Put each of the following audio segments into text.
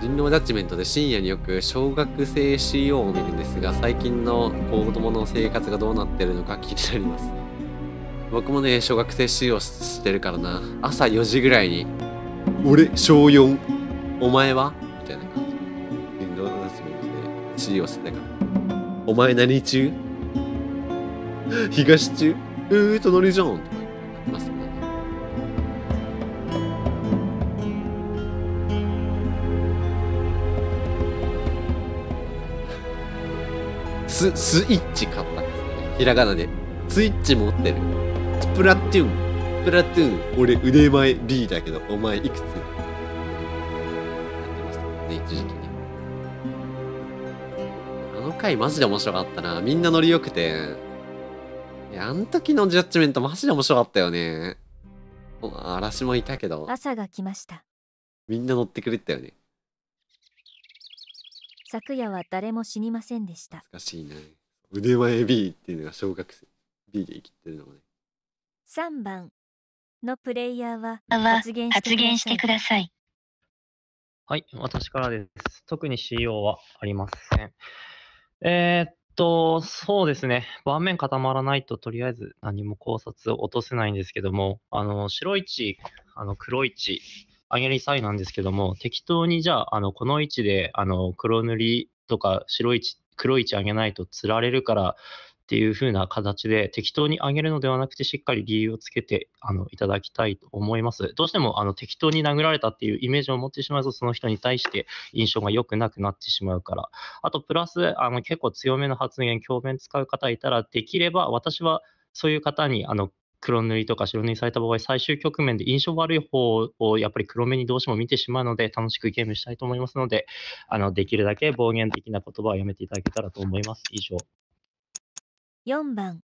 人狼ジャッジメントで深夜によく小学生 CO を見るんですが最近の子供の生活がどうなってるのか気になります僕もね小学生 CO してるからな朝4時ぐらいに「俺小4お前は?」みたいな感じ人狼ジャッジメントで CO してたから「お前何中 東中うー、隣じゃん」とかス、スイッチ買ったんですね。ひらがなで。スイッチ持ってる。スプラトゥーン。スプラトゥーン。俺腕前 B だけど、お前いくつやってましたね、一時期ね。あの回マジで面白かったな。みんなノリ良くて。いや、あの時のジャッジメントマジで面白かったよね。嵐もいたけど。朝が来ました。みんな乗ってくれたよね。昨夜は誰も死にませんでした難しいね腕前 B っていうのが小学生 B で生きてるのね3番のプレイヤーは発言してくださいはい、私からです。特に CO はありません。えー、っと、そうですね。盤面固まらないと、とりあえず何も考察を落とせないんですけども、あの、白い地、あの、黒い地、あやり際なんですけども、適当にじゃあ、あの、この位置で、あの、黒塗りとか白い位黒い位置上げないと釣られるからっていう風な形で適当に上げるのではなくてしっかり理由をつけてあのいただきたいと思います。どうしてもあの適当に殴られたっていうイメージを持ってしまうとその人に対して印象が良くなくなってしまうから。あとプラスあの結構強めの発言、強面使う方いたらできれば私はそういう方にあの黒塗りとか白塗りされた場合、最終局面で印象悪い方をやっぱり黒目にどうしても見てしまうので、楽しくゲームしたいと思いますので、あのできるだけ暴言的な言葉はやめていただけたらと思います。以上。4番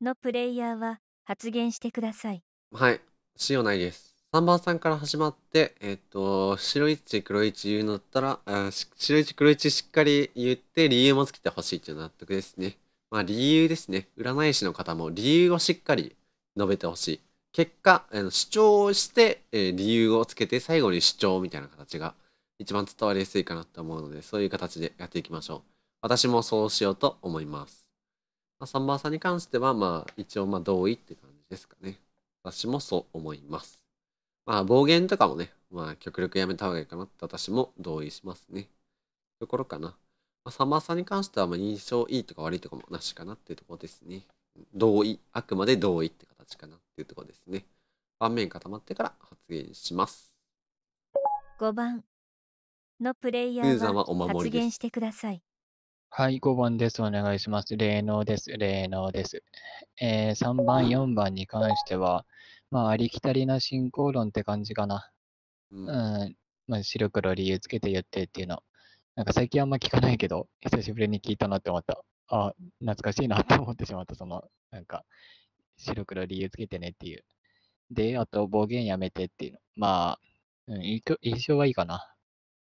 のプレイヤーは発言してください。はい、しうないです。3番さんから始まって、えっと、白1、黒1言うのだったら、あ白1、黒1しっかり言って理由もつけてほしいていう納得ですね。まあ理由ですね。占い師の方も理由をしっかり述べてほしい。結果、あの主張をして、え理由をつけて最後に主張みたいな形が一番伝わりやすいかなと思うので、そういう形でやっていきましょう。私もそうしようと思います。まあ、サンバーさんに関しては、まあ、一応、まあ、同意って感じですかね。私もそう思います。まあ、暴言とかもね、まあ、極力やめた方がいいかなって私も同意しますね。ところかな。まあ、サンバーさんに関しては、まあ、印象いいとか悪いとかもなしかなっていうところですね。同意。あくまで同意って形形かなっていうところですね。盤面固まってから発言します。5番のプレイヤーは発言してください。はい、5番です。お願いします。霊能です。霊能です。えー、3番、4番に関しては、まあ、ありきたりな進行論って感じかな。うん、うんまあ、白黒理由つけて言ってっていうの。なんか最近あんま聞かないけど、久しぶりに聞いたなって思った。あ、懐かしいなって思ってしまった、その、なんか、白黒理由つけてねっていう。で、あと暴言やめてっていうの。まあ、うん、印象はいいかな。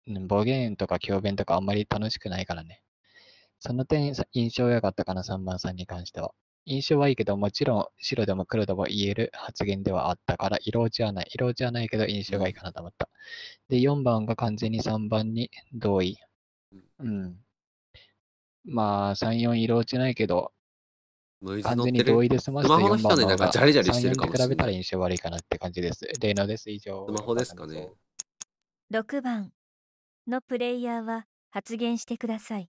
うん、暴言とか教鞭とかあんまり楽しくないからね。その点、印象良かったかな、3番さんに関しては。印象はいいけど、もちろん白でも黒でも言える発言ではあったから、色落ちはない。色落ちはないけど、印象がいいかなと思った。で、4番が完全に3番に同意。うん。まあ、3、4色落ちないけど、完全に同意で済まジスマホの人なんかジャリジャリしてるかもしれ比べたら印象悪いかなって感じです。レイです。以上。スマホですかね。6番のプレイヤーは発言してください。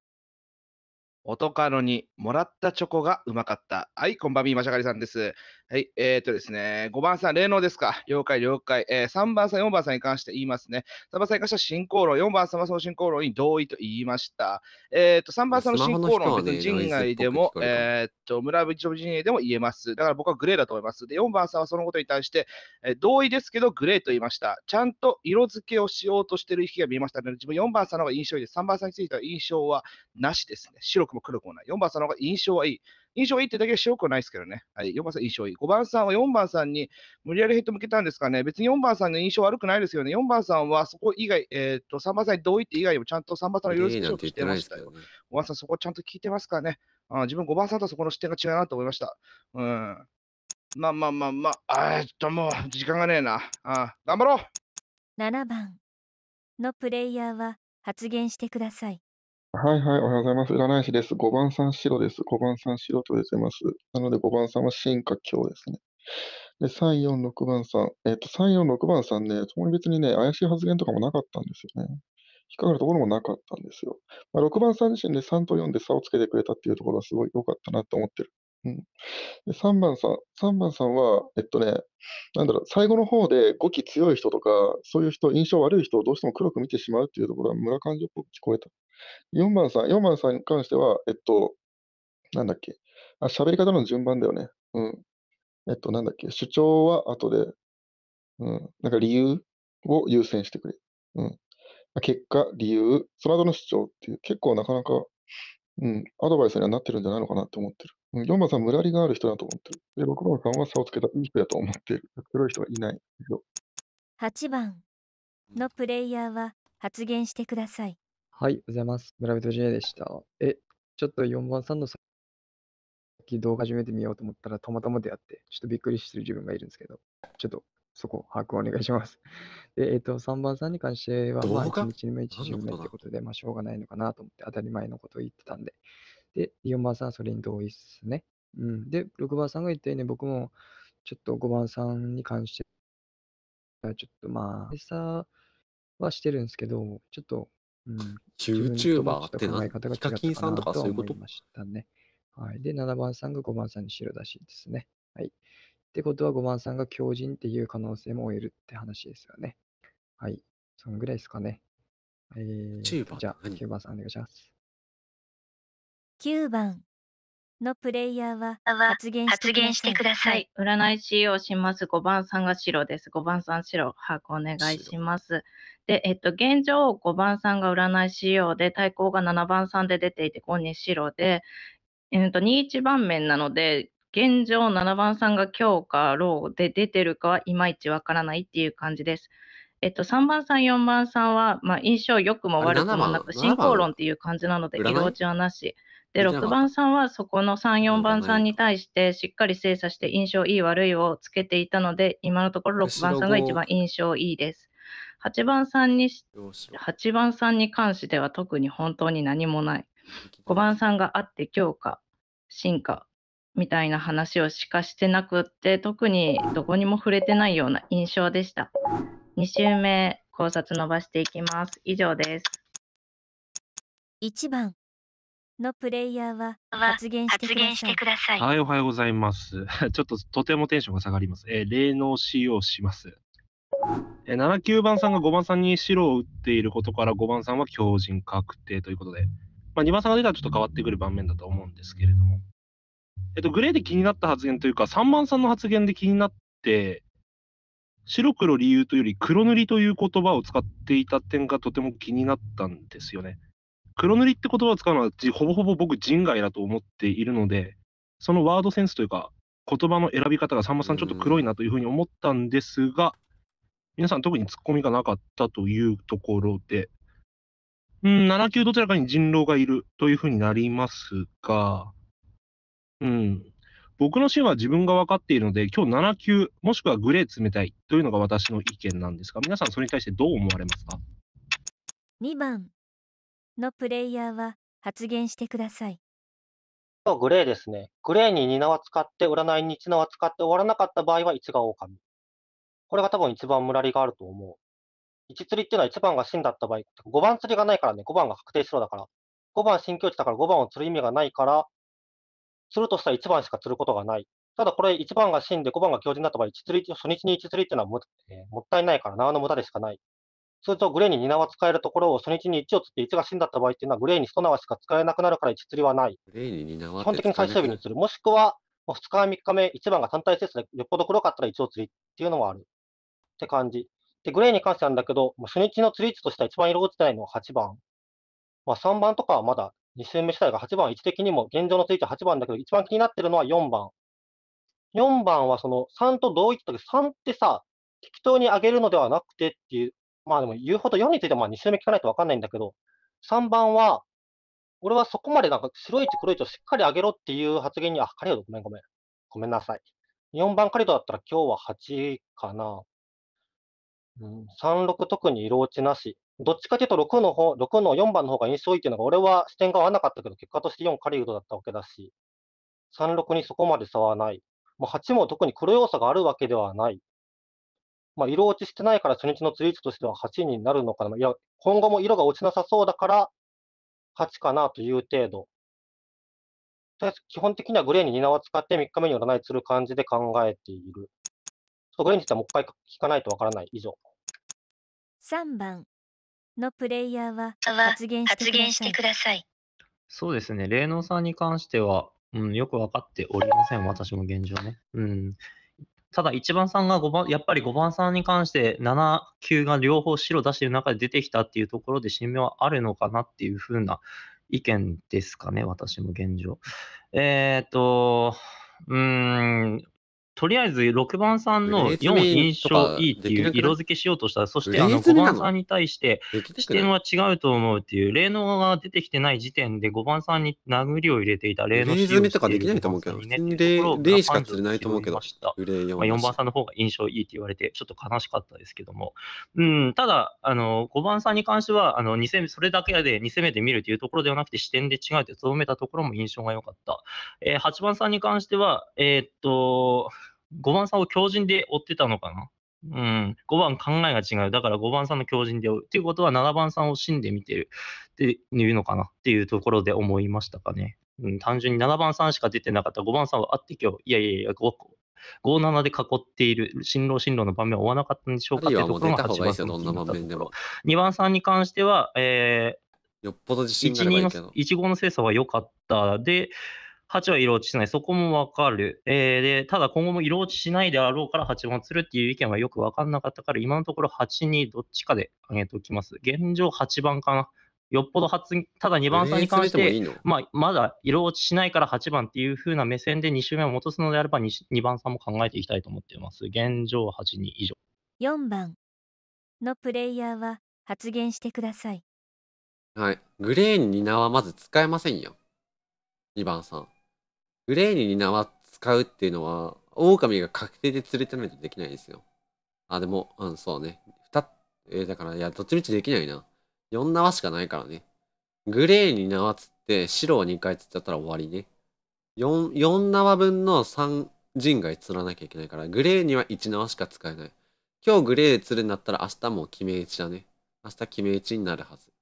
男のにもらったチョコがうまかった。はい、こんばんみ、ましゃがりさんです。はい。えっ、ー、とですね、5番さん、霊能ですか了解、了解。えー、3番さん、4番さんに関して言いますね。3番さんに関しては進行論、4番さんはその進行論に同意と言いました。えっ、ー、と、3番さんの進行論は別に陣外でも、えっ、ー、と、村部長陣営でも言えます。だから僕はグレーだと思います。で、4番さんはそのことに対して、えー、同意ですけど、グレーと言いました。ちゃんと色付けをしようとしている意識が見えましたので、自分4番さんの方が印象いいです。3番さんについては印象はなしですね。白くも黒くもない。4番さんの方が印象はいい。印象いいってだけは白くないですけどね。はい、4番さん、印象いい。5番さんは4番さんに無理やりヘッド向けたんですかね。別に4番さんの印象悪くないですよね。4番さんはそこ以外、えっ、ー、と、3番さんに同意って以外もちゃんと3番さんの様子を聞いてましたよ。5番さん、そこちゃんと聞いてますかね。あ自分5番さんとそこの視点が違うなと思いました。うん。まあまあまあまあ、えっともう時間がねえな。あ頑張ろう !7 番のプレイヤーは発言してください。はいはい、おはようございます。占い師です。5番さん白です。5番さん白と出てます。なので5番さんは進化強ですね。で、3、4、6番さん。えっ、と、3、4、6番さんね、ともに別にね、怪しい発言とかもなかったんですよね。引っかかるところもなかったんですよ。まあ、6番さん自身で3と4で差をつけてくれたっていうところはすごい良かったなと思ってる。うん。で、3番さん3番さんは、えっとね、なんだろう、最後の方で語気強い人とか、そういう人、印象悪い人をどうしても黒く見てしまうっていうところは村上っぽく聞こえた。4番さん4番さんに関しては、えっと、なんだっけ、あ、喋り方の順番だよね。うん。えっと、なんだっけ、主張は後で、うん、なんか理由を優先してくれ。うん。結果、理由、その後の主張っていう、結構なかなか、うん、アドバイスにはなってるんじゃないのかなって思ってる。う4番さん、ムラりがある人だと思ってる。で、6番さんは差をつけたいい人だと思ってる。黒い人はいない8番のプレイヤーは発言してください。はい、おはようございます。村人 J でした。え、ちょっと4番さんのさっき動画始めてみようと思ったらたまたま出会って、ちょっとびっくりしてる自分がいるんですけど、ちょっとそこ、把握お願いします。で、えっ、と、3番さんに関しては、まあ、1日目、1日目ってことで、まあ、しょうがないのかなと思って、当たり前のことを言ってたんで、で、4番さんはそれに同意っすね。うん。で、6番さんが言ったように、僕もちょっと5番さんに関しては、ちょっとまあ、閉鎖はしてるんですけど、ちょっと、うん。YouTuber って何ヒカキンさんとかそういうことましたね。はい。で、7番さんが5番さんに白だしですね。はい。ってことは5番さんが強人っていう可能性も得るって話ですよね。はい。そんぐらいですかね。えー、じゃあ、9番さんお願いします。9番のプレイヤーは発言してください。はい、占い師をします。5番さんが白です。5番さん白。把握お願いします。で、えっと、現状5番さんが占い仕様で、対抗が7番さんで出ていて、5に白で、えっと、21番面なので、現状7番さんが強かローで出てるかはいまいちわからないっていう感じです。えっと、3番さん、4番さんは、まあ、印象良くも悪くもなく、進行論っていう感じなので、色落ちはなし。で、6番さんはそこの3、4番さんに対してしっかり精査して印象いい悪いをつけていたので、今のところ6番さんが一番印象いいです。8番さんに、8番さんに関しては特に本当に何もない。5番さんがあって強化、進化みたいな話をしかしてなくって、特にどこにも触れてないような印象でした。2週目、考察伸ばしていきます。以上です。1番のプレイヤーは発言してください。はい、おはようございます。ちょっととてもテンションが下がります。えー、霊能使用します。7、9番さんが5番さんに白を打っていることから5番さんは強靭確定ということで、まあ、2番さんが出たらちょっと変わってくる盤面だと思うんですけれども、えっ、と、グレーで気になった発言というか、3番さんの発言で気になって、白黒理由というより黒塗りという言葉を使っていた点がとても気になったんですよね。黒塗りって言葉を使うのはほぼほぼ僕人外だと思っているので、そのワードセンスというか、言葉の選び方がさんまさんちょっと黒いなというふうに思ったんですが、皆さん特にツッコミがなかったというところで、うん、7級どちらかに人狼がいるというふうになりますが、うん、僕のシーンは自分が分かっているので、今日7級、もしくはグレー冷たいというのが私の意見なんですが、皆さんそれに対してどう思われますか ?2 番、のプレイヤーは発言してください。グレーですね。グレーに2縄使って、占いに1縄使って終わらなかった場合は1が狼。これが多分一番ムラリがあると思う。1釣りっていうのは1番が真だった場合、5番釣りがないからね、5番が確定しろだから。5番新境地だから5番を釣る意味がないから、釣るとしたら1番しか釣ることがない。ただこれ1番が真で5番が強靭になった場合、1釣り、初日に1釣りっていうのはも,、えー、もったいないから縄の無駄でしかない。するとグレーに2は使えるところを初日に1を釣って1が死んだった場合っていうのはグレーに1縄しか使えなくなるから1釣りはない。グレーに2縄基本的に最終日に釣る。もしくは、2日3日目、1番が単体セでよっぽど黒かったら1を釣りっていうのもある。って感じ。で、グレーに関してなんだけど、もう初日の釣り位置としては一番色落ちてないのは8番。まあ3番とかはまだ2周目次体が8番位置的にも現状の釣り位置8番だけど、一番気になってるのは4番。4番はその3と同位置だけど、3ってさ、適当に上げるのではなくてっていうまあでも言うほど4についてはまあ2周目聞かないと分かんないんだけど、3番は、俺はそこまでなんか白い位置黒い位置をしっかり上げろっていう発言に、あ、カリオドごめんごめん。ごめんなさい。4番カリドだったら今日は8かな。うん、36特に色落ちなし。どっちかというと6の方、6の4番の方が印象いいっていうのが、俺は視点が合わなかったけど、結果として4カリウドだったわけだし、36にそこまで差はない。まあ、8も特に黒要素があるわけではない。まあ、色落ちしてないから初日のツイートとしては8になるのかな。いや、今後も色が落ちなさそうだから8かなという程度。とりあえず基本的にはグレーに2縄使って3日目に占いする感じで考えている。ちょっとグレーについてはもう一回聞かないとわからない。以上。3番のプレイヤーは発言してください。そうですね。霊能さんに関しては、うん、よく分かっておりません。私も現状ね。うん。ただ1番さんが5番、やっぱり5番さんに関して7、9が両方白出してる中で出てきたっていうところで新名はあるのかなっていうふうな意見ですかね、私も現状。えっ、ー、と、うん、とりあえず6番さんの4印象いいっていう色付けしようとしたら、そしてあの5番さんに対して視点は違うと思うっていう、霊能が出てきてない時点で5番さんに殴りを入れていた霊能使用してい番さんに霊しか釣れないと思うけど、4番さんの方が印象いいって言われて、ちょっと悲しかったですけども、うん、ただあの、5番さんに関してはあの2戦、それだけで2戦目で見るというところではなくて、視点で違うってとどめたところも印象が良かった。え8番さんに関しては、えっと、5番さんを強靭で追ってたのかな。うん、5番考えが違う。だから5番さんの強靭で追う。っていうことは7番さんをんで見てるっていうのかなっていうところで思いましたかね。うん、単純に7番さんしか出てなかった5番さんはあって今日、いやいやいや、5、7で囲っている進路進路の場面を追わなかったんでしょうかっていうところが8番さんの場面でも。2番さんに関しては、えー、よっぽど 1, 号の精査は良かった。で、8は色落ちしない。そこもわかる。えー、で、ただ今後も色落ちしないであろうから8番釣るっていう意見はよくわかんなかったから、今のところ8にどっちかで上げておきます。現状8番かな。よっぽど初、ただ2番さんに関して、いいまあ、まだ色落ちしないから8番っていう風な目線で2周目を戻すのであれば2、2番さんも考えていきたいと思っています。現状8、に以上。4番のプレイヤーは発言してください。はい。グレーン2名はまず使えませんよ。2番さん。グレーニに縄使うっていうのは、狼が確定で連れてないとできないんですよ。あ、でも、うん、そうね。二、えー、だから、いや、どっちみちできないな。四縄しかないからね。グレーに縄つって、白を二回つっちゃったら終わりね。四、四縄分の三人外釣らなきゃいけないから、グレーには一縄しか使えない。今日グレー釣るんだったら明日も決め打ちだね。明日決め打ちになるはず。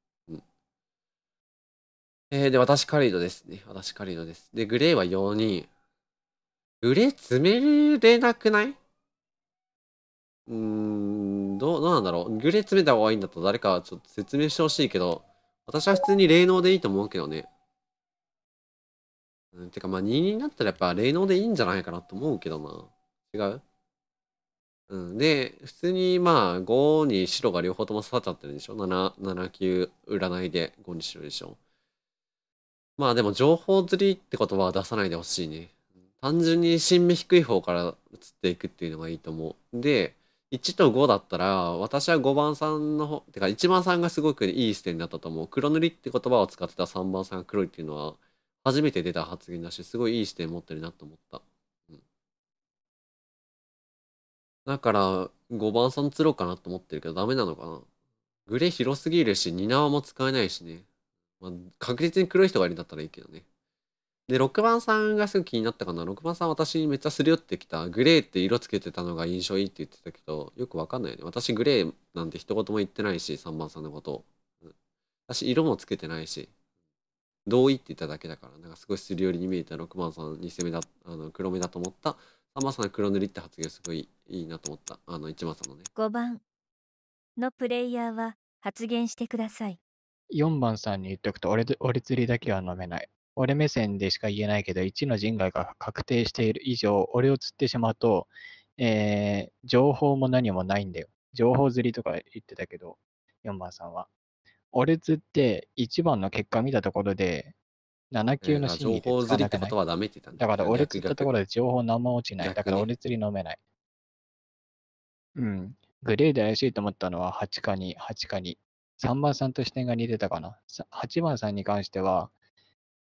えー、で、私カリードですね。私カリードです。で、グレーは4人。グレー詰めれなくないうーん、どう、どうなんだろう。グレー詰めた方がいいんだと誰かちょっと説明してほしいけど、私は普通に霊能でいいと思うけどね。うん、てかまあ2になったらやっぱ霊能でいいんじゃないかなと思うけどな。違ううん。で、普通にまあ5に白が両方とも刺さっちゃってるでしょ ?7、7級占いで5に白でしょまあでも情報釣りって言葉は出さないでほしいね。単純に新芽低い方から移っていくっていうのがいいと思う。で、1と5だったら、私は5番さんの方、てか1番さんがすごくいい視点だったと思う。黒塗りって言葉を使ってた3番さんが黒いっていうのは、初めて出た発言だし、すごいいい視点持ってるなと思った。うん、だから、5番さん釣ろうかなと思ってるけど、ダメなのかな。グレ広すぎるし、ニ縄も使えないしね。まあ、確実に黒い人がいるんだったらいいけどね。で、6番さんがすぐ気になったかな。6番さん私めっちゃすり寄ってきた。グレーって色つけてたのが印象いいって言ってたけど、よくわかんないよね。私グレーなんて一言も言ってないし、3番さんのことを。うん、私色もつけてないし、同意って言っただけだから、なんかすごいすり寄りに見えた6番さん、攻めだ、あの黒目だと思った。3番さん黒塗りって発言すごいいいなと思った。あの1番さんのね。5番のプレイヤーは発言してください。4番さんに言っておくと俺、俺釣りだけは飲めない。俺目線でしか言えないけど、1の人外が確定している以上、俺を釣ってしまうと、えー、情報も何もないんだよ。情報釣りとか言ってたけど、4番さんは。俺釣って1番の結果見たところで、7級の心理で情報釣りってことはダメって言ったんだ。だから俺釣ったところで情報何も落ちない。だから俺釣り飲めない。うん。グレーで怪しいと思ったのは8か2、8か2。3番さんと視点が似てたかな。8番さんに関しては、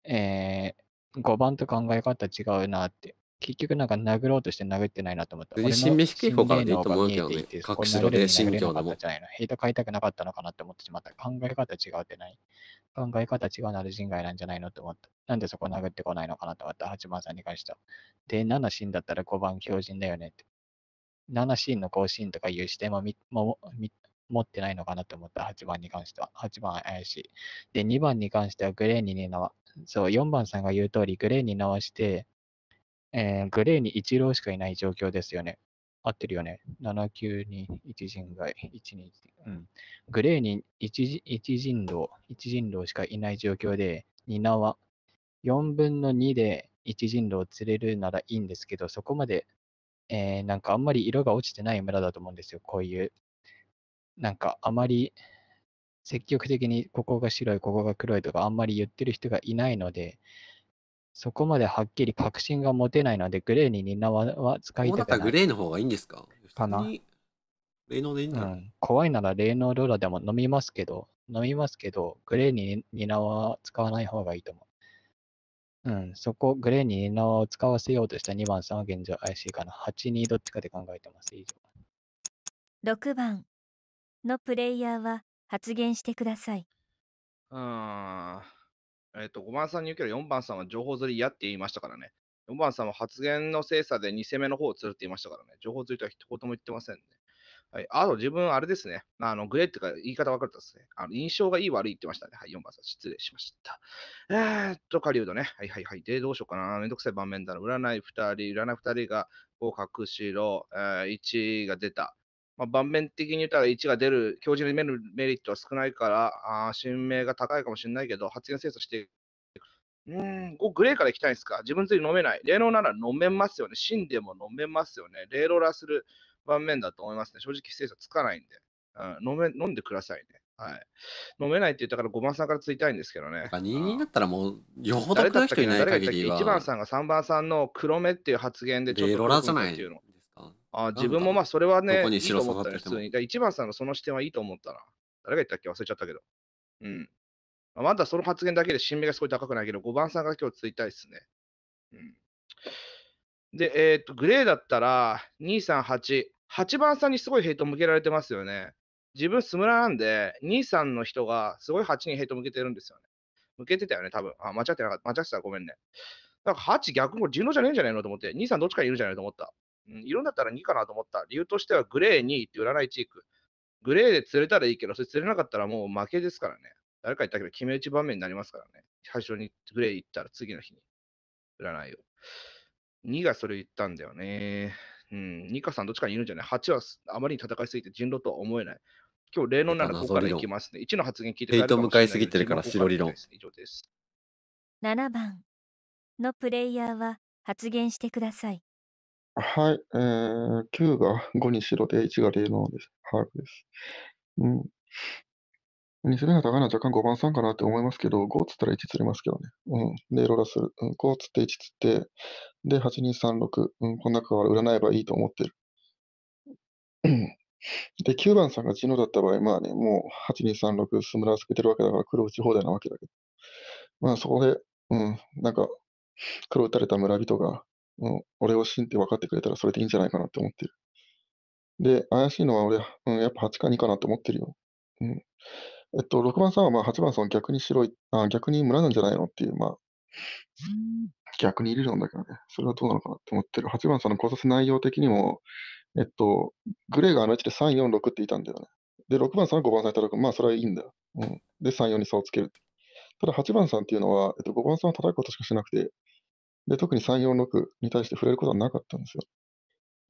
えー、5番と考え方違うなって。結局なんか殴ろうとして殴ってないなと思った。心理低い方からでいいと思うけどね。隠しろでヘイト買いたくなかったのかなって思ってしまった。考え方違うってない。考え方違うなら人外なんじゃないのと思った。なんでそこ殴ってこないのかなと思った。8番さんに関しては。で、7シだったら5番強人だよねって。7の更新とかいう視点もも持ってないのかなと思った、8番に関しては。8番怪しい。で、2番に関してはグレーにになそう、4番さんが言う通り、グレーになして、えー、グレーに1郎しかいない状況ですよね。合ってるよね。7、9、2、1人外、一2、うん。グレーに 1, 1人道、1人道しかいない状況で、2縄、4分の2で1人道を釣れるならいいんですけど、そこまで、えー、なんかあんまり色が落ちてない村だと思うんですよ。こういうなんかあまり積極的にここが白い、ここが黒いとかあんまり言ってる人がいないので、そこまではっきり確信が持てないので、グレーにみんなは使いたくない。だったらグレーの方がいいんですかかな。霊能でいいんだ、うん、怖いなら霊能ローラでも飲みますけど、飲みますけど、グレーにニナは使わない方がいいと思う。うん、そこ、グレーにニナを使わせようとした2番さんは現状怪しいかな。8、2どっちかで考えてます。以上。6番、のプレイヤーは発言してください。うーん。えっと、5番さんに受ける4番さんは情報釣り嫌って言いましたからね。4番さんは発言の精査で2戦目の方を釣るって言いましたからね。情報釣りとは一言も言ってませんね。はい。あと、自分、あれですね。あの、グレーってか、言い方分かるとですね。あの、印象がいい悪いって言ってましたね。はい、4番さん、失礼しました。えー、っと、ウドね。はいはいはい。で、どうしようかな。めんどくさい場面だな。占い2人、占い2人が合格しろ。えー、1が出た。まあ、盤面的に言ったら1が出る、教授に見るメリットは少ないから、あ名が高いかもしれないけど、発言精査していく。うん、グレーからいきたいんですか自分釣り飲めない。霊能なら飲めますよね。死んでも飲めますよね。霊能らする盤面だと思いますね。正直精査つかないんで。うん、飲め飲んでくださいね。はい。飲めないって言ったから5番さんからついたいんですけどね。あ、2人だったらもう、よほど食う人いない限りは。誰だっけ ?1 番さんが3番さんの黒目っていう発言でちょっと。レロラじゃない。あ自分もまあそれはね、っ普通に。一番さんのその視点はいいと思ったな。誰が言ったっけ忘れちゃったけど。うん。まあ、まだその発言だけで新名がすごい高くないけど、5番さんが今日ついたいっすね。うん。で、えっ、と、グレーだったら、238。8番さんにすごいヘイト向けられてますよね。自分、スムラなんで、23の人がすごい8にヘイト向けてるんですよね。向けてたよね、多分。あ、間違ってなかった。間違ってたらごめんね。なんか8逆にこれ順応じゃねえんじゃないのと思って、23どっちかいるじゃないと思った。うん、色だったら2かなと思った。理由としてはグレー2位って占いチーク。グレーで釣れたらいいけど、それ釣れなかったらもう負けですからね。誰か言ったけど、決め打ち場面になりますからね。最初にグレー行ったら次の日に占いを。2がそれ言ったんだよね。うん、2かんどっちかにいるんじゃない ?8 はあまりに戦いすぎて人狼とは思えない。今日、例の7こから行きますね。1の発言聞いてヘイト向かいすぎてるから白理論。以上です。7番のプレイヤーは発言してください。はい、えー、9が5に白で1が0のです。ハーフです。うん。2攻目が高いのは若干5番3かなって思いますけど、5つったら1釣れますけどね。うん。で、ローラする。うん。5つって1つって、で、8236。うん。この中は占えばいいと思ってる。で、9番さんがジノだった場合、まあね、もう8236、スムラーつけてるわけだから、黒打ち放題なわけだけど。まあ、そこで、うん、なんか、黒打たれた村人が、うん、俺を信って分かってくれたらそれでいいんじゃないかなって思ってる。で、怪しいのは俺、うん、やっぱ8か2かなって思ってるよ。うん。えっと、6番さんはまあ8番さん逆に白い、あ逆に村なんじゃないのっていう、まあ、逆にいるんだけどね、それはどうなのかなって思ってる。8番さんの考察内容的にも、えっと、グレーがあの位置で3、4、6っていたんだよね。で、6番さんは5番さんいたら、まあ、それはいいんだよ。うん。で、3、4に差をつける。ただ、8番さんっていうのは、えっと、5番さんは叩くことしかしなくて、で、特に3、4、6に対して触れることはなかったんですよ。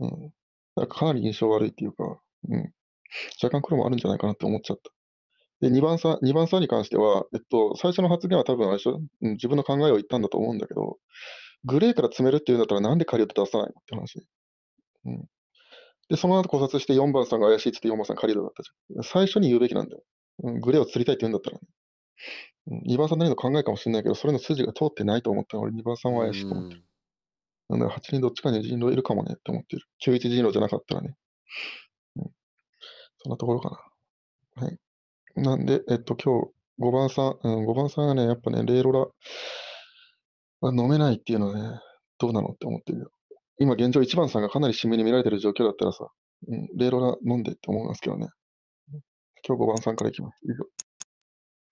うん。だからかなり印象悪いっていうか、うん。若干黒もあるんじゃないかなって思っちゃった。で、2番さん、番さに関しては、えっと、最初の発言は多分あれでしょ、うん、自分の考えを言ったんだと思うんだけど、グレーから詰めるっていうんだったらなんで借りを出さないのって話。うん。で、その後考察して4番さんが怪しいって言って4番さん借りるだったじゃん。最初に言うべきなんだよ。うん、グレーを釣りたいって言うんだったらね。二番さん何りの考えかもしれないけど、それの筋が通ってないと思ったら、俺2番さんは怪しいと思ってる。なんだ八8人どっちかに人狼いるかもねって思ってる。91人狼じゃなかったらね。うん。そんなところかな。はい。なんで、えっと、今日、5番さん、うん、5番さんがね、やっぱね、レイロラは飲めないっていうのはね、どうなのって思ってるよ。今現状1番さんがかなり締めに見られてる状況だったらさ、うん、レイロラ飲んでって思いますけどね。今日5番さんからいきます。以上。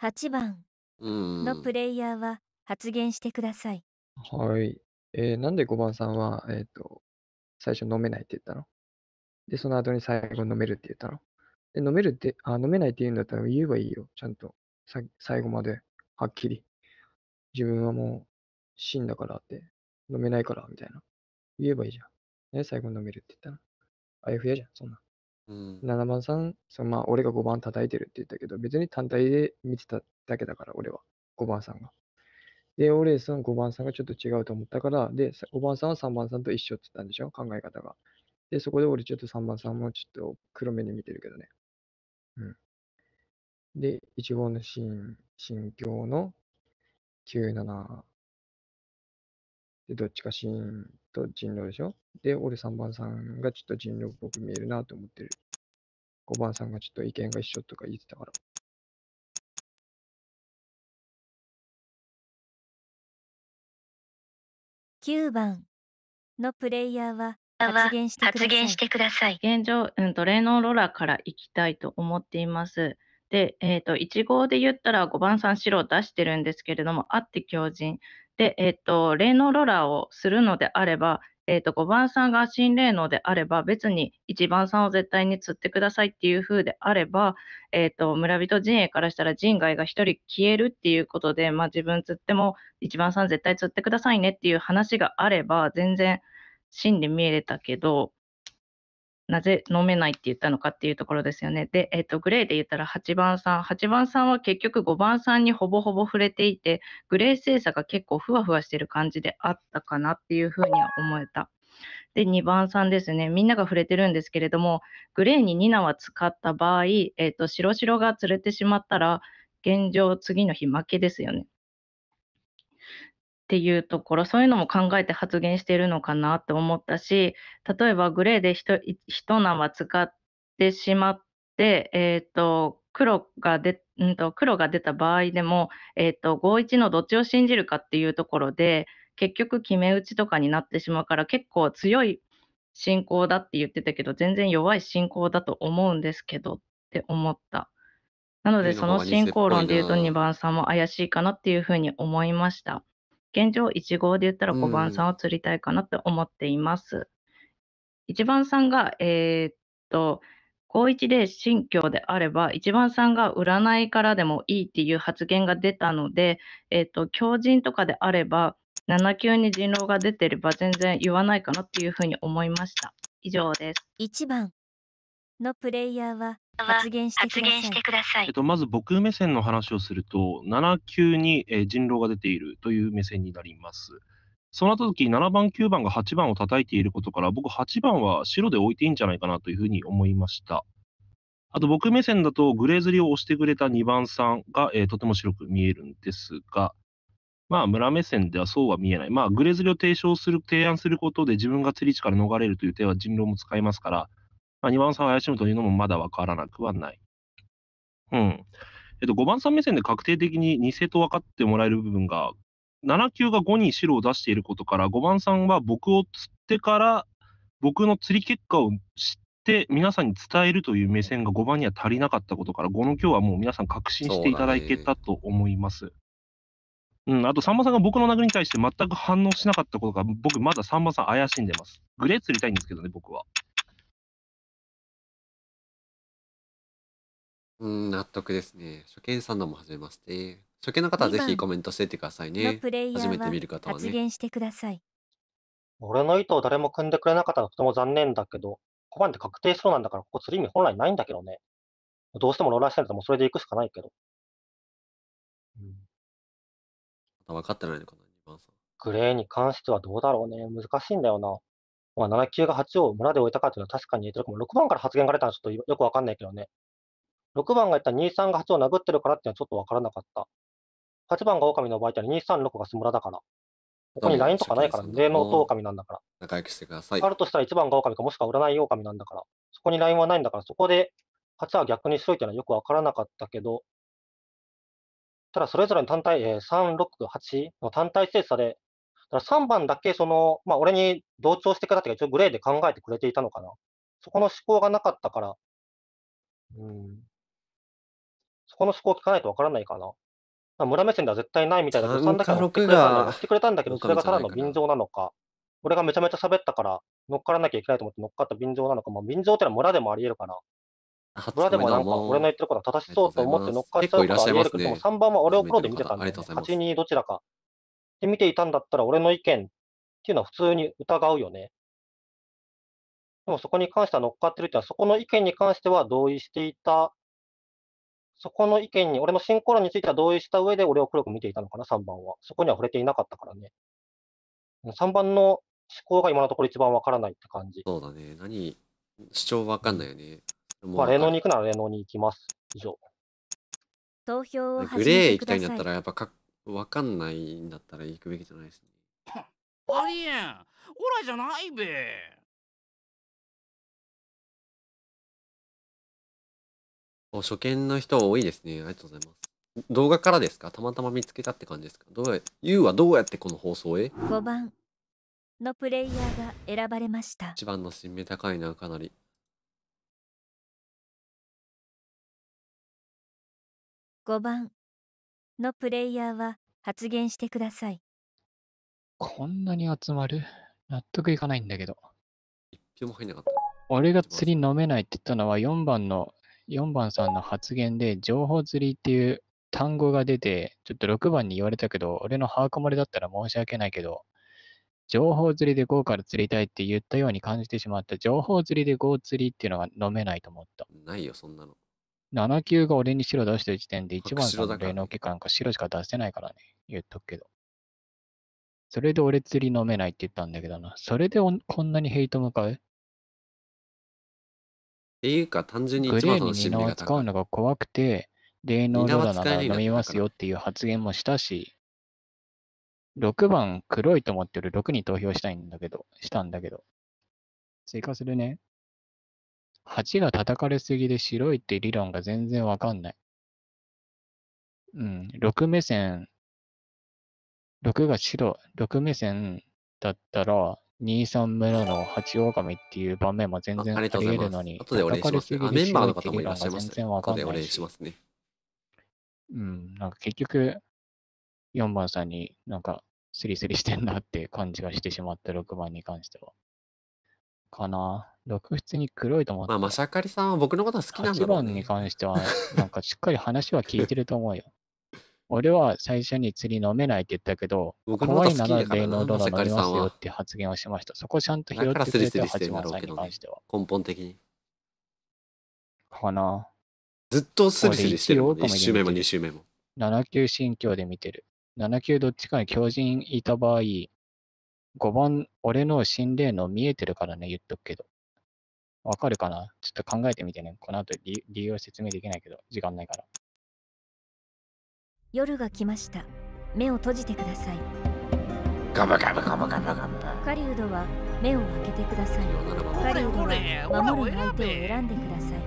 8番のプレイヤーは発言してください。はい。えー、なんで5番さんは、えっ、と、最初飲めないって言ったので、その後に最後飲めるって言ったので、飲めるって、あ、飲めないって言うんだったら言えばいいよ。ちゃんと。さ最後まで、はっきり。自分はもう、死んだからって、飲めないから、みたいな。言えばいいじゃん。ね、最後飲めるって言ったのあやふやじゃん、そんな。うん、7番さん、そのまあ俺が5番叩いてるって言ったけど、別に単体で見てただけだから、俺は。5番さんが。で、俺、その5番さんがちょっと違うと思ったから、で、5番さんは3番さんと一緒って言ったんでしょ考え方が。で、そこで俺ちょっと3番さんもちょっと黒目に見てるけどね。うん。で、1号の心、心境の97。で、どっちか心と人狼でしょで、俺3番さんがちょっと人狼っぽく見えるなと思ってる。5番さんがちょっと意見が一緒とか言ってたから。9番のプレイヤーは発言してください。現状、うんと、ノローラーから行きたいと思っています。で、えっ、ー、と、1号で言ったら5番さん白を出してるんですけれども、あって強靭。で、えっと、霊能ローラーをするのであれば、えっと、5番さんが新霊能であれば、別に1番さんを絶対に釣ってくださいっていう風であれば、えっと、村人陣営からしたら人外が1人消えるっていうことで、まあ、自分釣っても1番さん絶対釣ってくださいねっていう話があれば、全然真で見えれたけど、なぜ飲めないって言ったのかっていうところですよね。で、えっ、ー、と、グレーで言ったら8番さん。8番さんは結局5番さんにほぼほぼ触れていて、グレー精査が結構ふわふわしてる感じであったかなっていうふうには思えた。で、2番さんですね。みんなが触れてるんですけれども、グレーにニナは使った場合、えっ、ー、と、白白が釣れてしまったら、現状次の日負けですよね。っていうところ、そういうのも考えて発言してるのかなって思ったし、例えばグレーでひと一縄使ってしまって、えー、と、黒が出、んと、黒が出た場合でも、えー、と、51のどっちを信じるかっていうところで、結局決め打ちとかになってしまうから、結構強い信仰だって言ってたけど、全然弱い信仰だと思うんですけどって思った。なので、その信仰論で言うと、2番さんも怪しいかなっていうふうに思いました。現状1号で言ったら5番さんを釣りたいかなって思っています。うん、1番さんが、えー、っと、高1で信教であれば、1番さんが占いからでもいいっていう発言が出たので、えー、っと、狂人とかであれば、7級に人狼が出てれば全然言わないかなっていうふうに思いました。以上です。1番のプレイヤーは発言してください。えっと、まず僕目線の話をすると、7級に、えー、人狼が出ているという目線になります。そうなった時7番、9番が8番を叩いていることから、僕、8番は白で置いていいんじゃないかなというふうに思いました。あと、僕目線だと、グレーズリを押してくれた2番、さんが、えー、とても白く見えるんですが、まあ、村目線ではそうは見えない。まあ、グレズリを提唱する、提案することで自分が釣り地から逃れるという手は人狼も使いますから、まあ、2番さんを怪しむというのもまだ分からなくはない。うん。えっと、5番さん目線で確定的に偽と分かってもらえる部分が、7級が5に白を出していることから、5番さんは僕を釣ってから、僕の釣り結果を知って皆さんに伝えるという目線が5番には足りなかったことから、5の今日はもう皆さん確信していただけたと思います。ううん、あと、さんまさんが僕の殴りに対して全く反応しなかったことが、僕まださんまさん怪しんでます。グレー釣りたいんですけどね、僕は。うん、納得ですね。初見さんのも初めまして。初見の方はぜひコメントしてってくださいね。プレイヤ初めて見る方は発ね。言してください。俺の意図を誰も組んでくれなかったのはとても残念だけど、小判で確定しそうなんだから、ここ釣り身本来ないんだけどね。どうしてもローラーしてるともうそれで行くしかないけど。うんまだ分かってないのかな、2番さん。グレーに関してはどうだろうね。難しいんだよな。まあ、7級が8を村で置いたかっていうのは確かに言えてるかも。6番から発言が出たのはちょっとよくわかんないけどね。6番が言ったら23が8を殴ってるからっていうのはちょっとわからなかった。8番が狼の場合って236がスムラだから。ここにラインとかないから、霊能と狼なんだから。仲良くしてください。あるとしたら1番が狼か、もしくは占い狼なんだから。そこにラインはないんだから、そこで8は逆にしといてのはよくわからなかったけど、ただそれぞれの単体、えー、3、6、8の単体精査で、だから3番だけその、まあ、俺に同調してくだって一応グレーで考えてくれていたのかな。そこの思考がなかったから、うん、そこの思考を聞かないとわからないかな。村目線では絶対ないみたいな誤算だけは乗ってくれたんだてくれたんだけど、それがただの便乗なのか、俺がめちゃめちゃ喋ったから乗っからなきゃいけないと思って乗っかった便乗なのか、まあ、便乗ってのは村でもあり得るかな。村でもなんか俺の言ってることは正しそうと思って乗っかっちゃうことはあり得るけど、ね、3番は俺をプロで見てたんで、ね、8、2どちらか。で見ていたんだったら俺の意見っていうのは普通に疑うよね。でもそこに関しては乗っかってるってのは、そこの意見に関しては同意していたそこの意見に、俺の進行論については同意した上で、俺を黒く見ていたのかな、3番は。そこには触れていなかったからね。3番の思考が今のところ一番わからないって感じ。そうだね。何、主張わかんないよね。まあ、レノに行くならレノに行きます。以上。投票をグレー行きたいんだったら、やっぱかわかんないんだったら行くべきじゃないですね。あ りえンオラじゃないべ。お初見の人多いですね。ありがとうございます。動画からですかたまたま見つけたって感じですかどうや、ゆうはどうやってこの放送へ ?5 番のプレイヤーが選ばれました。1番の新名高いな、かなり。5番のプレイヤーは発言してください。こんなに集まる納得いかないんだけど。一票も入んなかった。俺が釣り飲めないって言ったのは4番の4番さんの発言で、情報釣りっていう単語が出て、ちょっと6番に言われたけど、俺の把握漏れだったら申し訳ないけど、情報釣りで GO から釣りたいって言ったように感じてしまった、情報釣りで GO 釣りっていうのが飲めないと思った。ないよ、そんなの。7級が俺に白出した時点で1番さんの例の期間か白しか出せないからね、言っとくけど。それで俺釣り飲めないって言ったんだけどな。それでこんなにヘイト向かうっていうか、単純にグ一レ番ーのにニ心扱使うのが怖くて、霊能ローダならん飲みますよっていう発言もしたし、6番黒いと思ってる6に投票したいんだけど、したんだけど。追加するね。8が叩かれすぎで白いって理論が全然わかんない。うん、6目線、6が白、6目線だったら、23村の八狼っていう場面も全然あり得るのに、後でお礼します、ね、メンバーの方もいらっしゃいます、ね、全然わかんないし。ますね。うん、なんか結局、4番さんになんかスリスリしてんなって感じがしてしまった6番に関しては。かな。六普通に黒いと思って。まあ、まさかりさんは僕のことは好きなんだろう、ね。8番に関しては、なんかしっかり話は聞いてると思うよ。俺は最初に釣り飲めないって言ったけど、怖いなら霊能ドラ飲みますよって発言をしました。そこちゃんと拾ってくれてる八幡さんに関しては。根本的に。かな。ずっとスリスリしてるもん、ね、1周目も2周目も。7級心境で見てる。7級どっちかに狂人いた場合、5番、俺の心霊の見えてるからね、言っとくけど。わかるかなちょっと考えてみてね。この後理理由を説明できないけど、時間ないから。夜が来ました目を閉じてくださいガブガブガブガブガブ狩人は目を開けてくださいカリ狩ドは守る相手を選んでください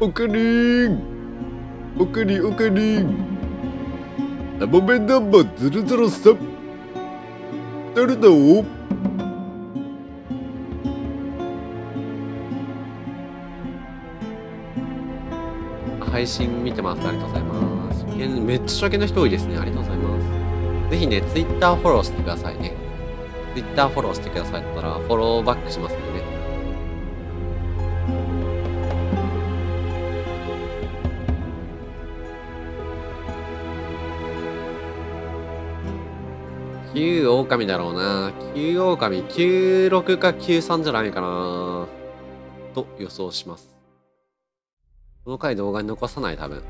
おかりんおかりオカリンラボメナンバー003誰だお配信見てます。ありがとうございます。めっちゃ初見の人多いですね。ありがとうございます。ぜひね、ツイッターフォローしてくださいね。ツイッターフォローしてくださったら、フォローバックしますんでね。9狼だろうな。9狼、96か93じゃないかな。と予想します。この回動画に残さない多分。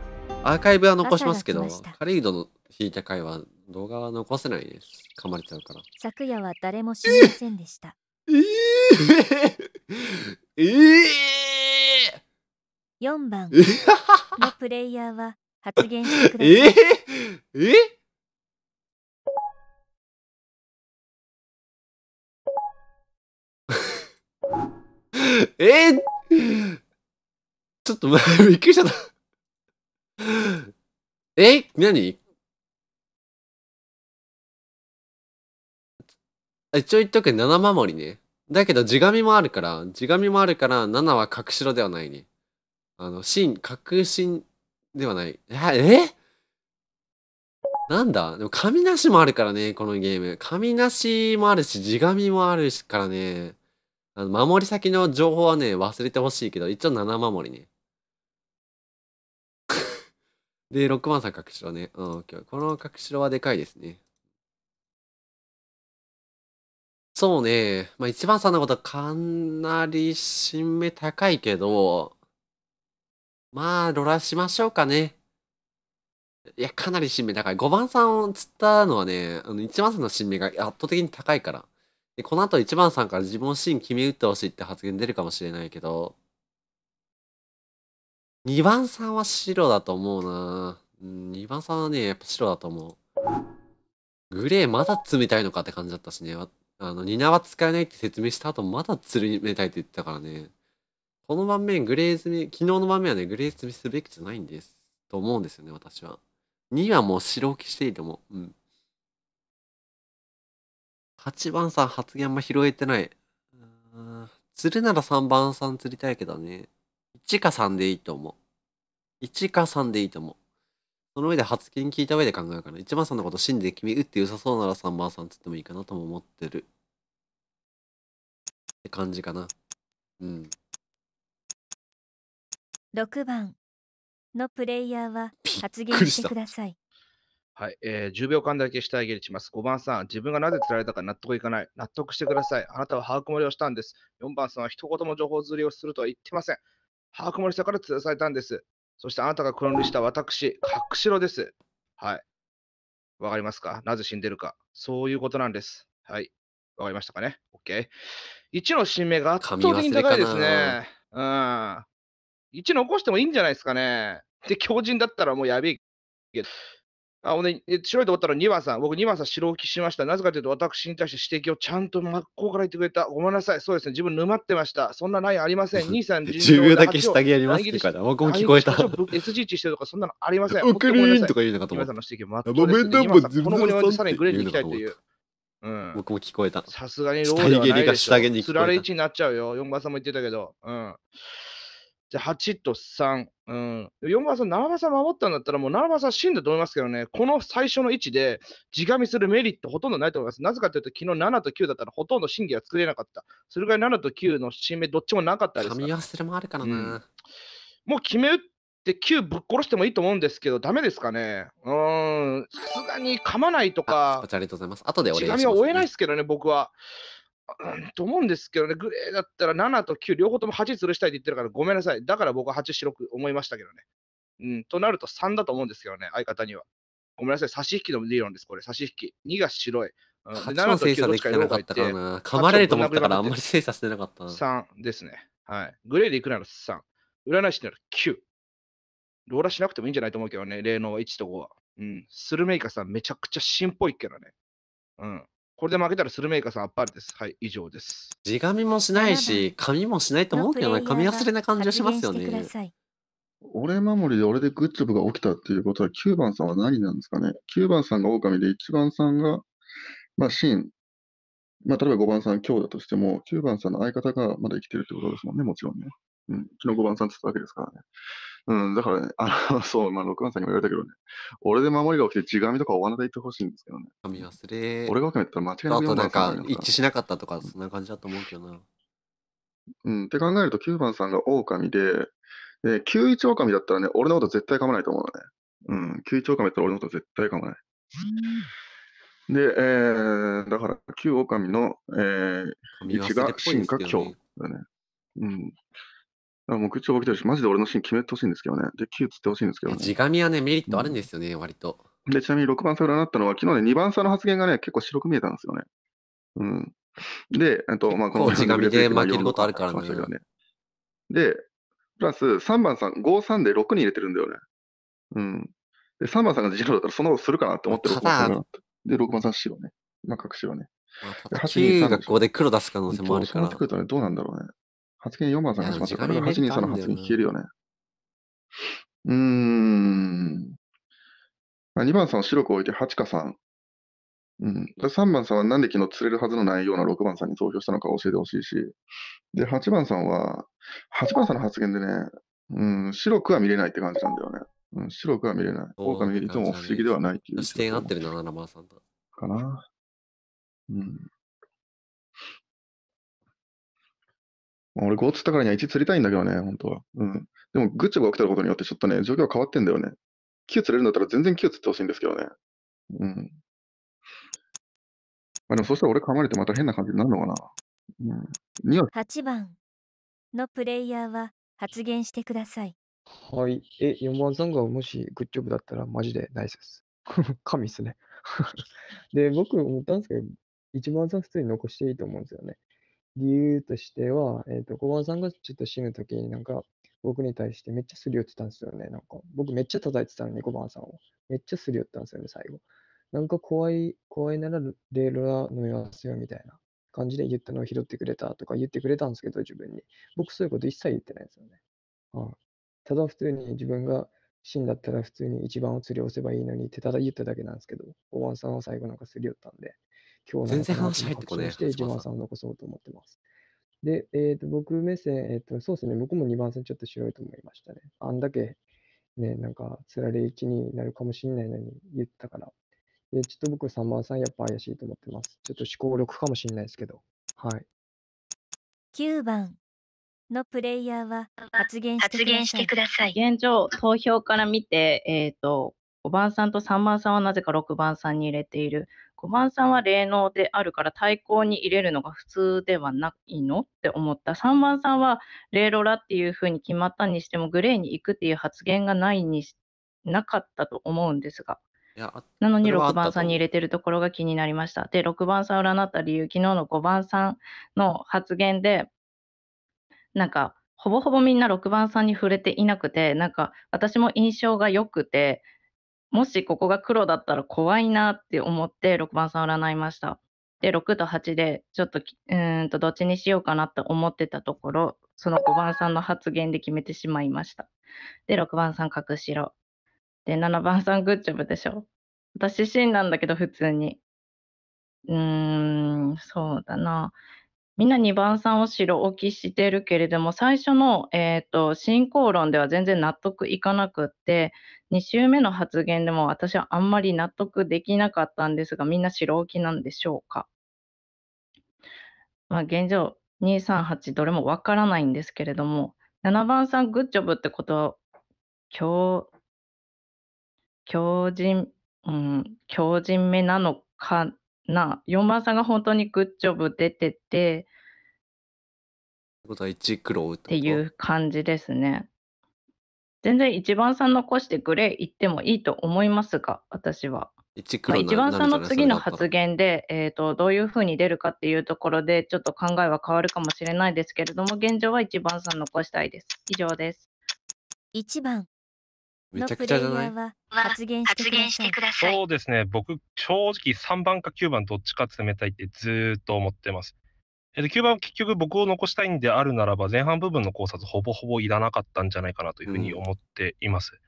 アーカイブは残しますけど、カレイドの引いた回は動画は残せないです。噛まれちゃうから。昨夜は誰も知りませんでした。えー、えー、えー、!4 番のプレイヤーは発言してください。えー、えーえー、ちょっと、びっくりしちゃったえ何一応言っとく7守りね。だけど、地紙もあるから、地紙もあるから、7は隠しろではないね。あの、真、確信ではない。ええなんだでも、神なしもあるからね、このゲーム。神なしもあるし、地紙もあるからね。あの、守り先の情報はね、忘れてほしいけど、一応7守りね。で、6番さん、角ろね。うん、今日。この角ろはでかいですね。そうね。まあ、1番さんのことかなり新芽高いけど、まあ、ロラしましょうかね。いや、かなり新芽高い。5番さんを釣ったのはね、あの1番さんの新芽が圧倒的に高いから。で、この後1番さんから自分のシーン決め打ってほしいって発言出るかもしれないけど、2番さんは白だと思うな2番さんはね、やっぱ白だと思う。グレーまだ冷たいのかって感じだったしね。あの、ニナは使えないって説明した後、まだ冷たいって言ってたからね。この盤面、グレー積み、昨日の盤面はね、グレー積みすべきじゃないんです。と思うんですよね、私は。2はもう白置きしていいと思う。うん。8番さん発言あんま拾えてない。うん。釣るなら3番さん釣りたいけどね。1か3でいいと思う。1か3でいいと思う。その上で発言聞いた上で考えるかな。1番さんのこと信じて君打って良さそうなら3番さんつってもいいかなとも思ってる。って感じかな。うん。6番のプレイヤーは発言してください。はい、えー、10秒間だけ下あげします。5番さん、自分がなぜ釣られたか納得いかない。納得してください。あなたは把握漏れをしたんです。4番さんは一言も情報釣りをするとは言ってません。把握もしたから通されたんです。そしてあなたが訓りした私、隠しろです。はい。わかりますかなぜ死んでるか。そういうことなんです。はい。わかりましたかね ?OK。1の新名が圧倒的に高いですね。うん。1残してもいいんじゃないですかね。で、強人だったらもうやべえけど。あのね、白いと思ったら2番さん、僕2番さん白置きしました。なぜかというと、私に対して指摘をちゃんと真っ向から言ってくれた。ごめんなさい、そうですね、自分沼ってました。そんなないありません。兄さん、10だけ下着やりますってから、僕も聞こえた。SG1 してるとか、そんなのありません。ウクリーンとか言うのかと思った。皆さんの指摘もごめんなさい、この後に及んさらにグレーに行きたいという。うん、僕も聞こえた。さすがにローではな下着に聞つられ位置になっちゃうよ。4番さんも言ってたけど。うん。じゃ8と3。うん、4番さん、7番さん守ったんだったら、もう7番さん死んだと思いますけどね、この最初の位置で、がみするメリットほとんどないと思います。なぜかというと、昨日7と9だったら、ほとんど審議は作れなかった。それぐらい7と9の新名、どっちもなかったですから。噛み合わせもあるからな、うん、もう決め打って9ぶっ殺してもいいと思うんですけど、だめですかね。うん、さすがに噛まないとか、ありがとうございます後でお願いします、ね、は追えないですけどね、僕は。と思うんですけどね、グレーだったら7と9、両方とも8吊るしたいって言ってるから、ごめんなさい。だから僕は8白く思いましたけどね。うん、となると3だと思うんですけどね、相方には。ごめんなさい、差し引きの理論です、これ、差し引き。2が白い。うん、8の精査できてなかったかな。噛まれると思ったから、あんまり精査してなかったな。3ですね。はい。グレーでいくなら3。占い師なら9。ローラーしなくてもいいんじゃないと思うけどね、霊能1と5は。うん。スルメイカさん、めちゃくちゃ芯っぽいけどね。うん。これで負けたらスルメイカさんあっぱれです。はい、以上です。地紙もしないし、紙もしないと思うけどね、紙忘れな感じがしますよね。俺守りで俺でグッジョブが起きたっていうことは、9番さんは何なんですかね ?9 番さんが狼で、1番さんが、まあ、シン、まあ、例えば5番さん、今日だとしても、9番さんの相方がまだ生きてるってことですもんね、もちろんね。うん、昨日5番さんって言ったわけですからね。うん、だから、ね、あの、そう、まあ、六番さんにも言われたけどね、俺で守りが起きて、地神とか追わないでいってほしいんですけどね。忘れ。俺が決めたら間違いなくあとなんか、一致しなかったとか、そんな感じだと思うけどな。うん、って考えると、9番さんが狼で、で、9一狼だったらね、俺のこと絶対噛まないと思うのね。うん、9一狼だったら俺のこと絶対噛まない。で、えー、だから、9狼の、えー、一が進化強だね。うん。あもう口をきてるし、マジで俺のシーン決めてほしいんですけどね。で、9つってほしいんですけどね。地紙はね、メリットあるんですよね、割と。で、ちなみに6番差んになったのは、昨日ね、2番差の発言がね、結構白く見えたんですよね。うん。で、えっと、まあ、この地紙で負けることあるからね。で、プラス3番さん、5、3で6に入れてるんだよね。うん。で、3番さんが自動だったら、そんなことするかなって思ってる。ただ、で、6番さん白ね。まあ、白ね。まあ、9が5で黒出す可能性もあるから。そうなってくるとね、どうなんだろうね。発言4番さんがしました。これが8人さんの発言聞けるよね。うーん。2番さんは白く置いて8かん。うん、3番さんはなんで昨日釣れるはずのないような6番さんに投票したのか教えてほしいし、で、8番さんは、8番さんの発言でね、うん、白くは見れないって感じなんだよね。うん、白くは見れない。狼がいつも不思議ではないっていう。視点合ってるな、7番さんと。かな。うん。俺 g つ釣ったからには1釣りたいんだけどね、本当は。うん。でも、グッチョが起きてることによってちょっとね、状況が変わってんだよね。9釣れるんだったら全然9釣ってほしいんですけどね。うん。まあでも、そしたら俺噛まれてまた変な感じになるのかな。うん。8番のプレイヤーは発言してください。はい。え、4番さんがもしグッジョブだったらマジでナイスです。神っすね。で、僕思ったんですけど、1番さん普通に残していいと思うんですよね。理由としては、えっ、と、小判さんがちょっと死ぬときになんか、僕に対してめっちゃすり寄ってたんですよね。なんか、僕めっちゃ叩いてたのに、小判さんを。めっちゃすり寄ったんですよね、最後。なんか怖い、怖いならレールは飲みますよ、みたいな感じで言ったのを拾ってくれたとか言ってくれたんですけど、自分に。僕そういうこと一切言ってないんですよね。ただ普通に自分が死んだったら普通に一番を釣り押せばいいのにってただ言っただけなんですけど、小判さんは最後なんかすり寄ったんで、今日の全然話入ってこないさんを残そうと思ってます。で、えっ、ー、と、僕目線、えっ、ー、と、そうですね、僕も2番線ちょっと白いと思いましたね。あんだけ、ね、なんか、つられ1になるかもしれないのに言ったから。で、ちょっと僕3番さんやっぱ怪しいと思ってます。ちょっと思考力かもしれないですけど。はい。9番のプレイヤーは発言してください。現状、投票から見て、えっ、ー、と、5番さんと3番さんはなぜか6番さんに入れている。5番さんは霊能であるから対抗に入れるのが普通ではないのって思った。3番さんは霊ロラっていうふうに決まったにしてもグレーに行くっていう発言がないになかったと思うんですが。なのに6番さんに入れてるところが気になりました。で、6番さんを占った理由、昨日の5番さんの発言で、なんか、ほぼほぼみんな6番さんに触れていなくて、なんか私も印象が良くて、もしここが黒だったら怖いなって思って6番さん占いました。で、6と8で、ちょっと、うんと、どっちにしようかなって思ってたところ、その5番さんの発言で決めてしまいました。で、6番さん、隠しろ。で、7番さん、グッジョブでしょ。私、死んだなんだけど、普通に。うーん、そうだな。みんな2番さんを白置きしてるけれども、最初の、えーと、進行論では全然納得いかなくって、2週目の発言でも私はあんまり納得できなかったんですが、みんな白置きなんでしょうか。まあ、現状、238どれもわからないんですけれども、7番さんグッジョブってこと強、強人うん、強人目なのかな4番さんが本当にグッジョブ出ててことは1っていう感じですね全然1番さん残してグレーいってもいいと思いますが私は1黒、1番さんの次の発言で、えーと、とどういうふうに出るかっていうところでちょっと考えは変わるかもしれないですけれども現状は1番さん残したいです以上です1番めちゃくちゃじゃないは発言してください。そうですね。僕、正直3番か9番どっちか冷たいってずっと思ってます。えっと、9番は結局僕を残したいんであるならば、前半部分の考察ほぼほぼいらなかったんじゃないかなというふうに思っています。うん、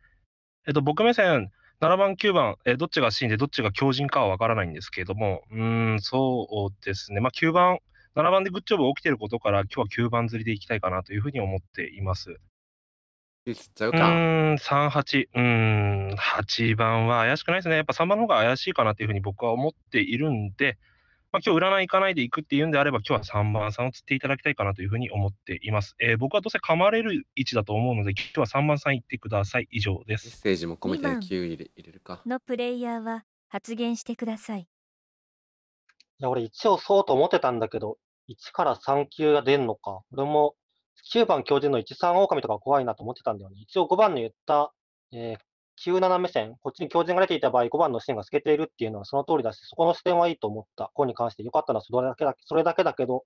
えっと、僕目線、7番、9番、えどっちが死んでどっちが強靭かはわからないんですけれども、うん、そうですね。まあ、9番、7番でグッジョブ起きてることから、今日は9番釣りでいきたいかなというふうに思っています。ミっちゃうか。ーん、3、8、うーん、8番は怪しくないですね。やっぱ3番の方が怪しいかなっていうふうに僕は思っているんで、まあ、今日占い行かないで行くっていうんであれば、今日は3番さんを釣っていただきたいかなというふうに思っています。えー僕はどうせ噛まれる位置だと思うので、今日は3番さん行ってください。以上でメッセージも込めて9入れ入れるか。のプレイヤーは発言してください。いや、俺1をそうと思ってたんだけど、1から3級が出んのか。俺も9番教人の1、3狼とか怖いなと思ってたんだよね。一応5番の言った、えー、97目線、こっちに教人が出ていた場合、5番の線が透けているっていうのはその通りだし、そこの視点はいいと思った。こに関して良かったのはそれだけだそれだけだけど、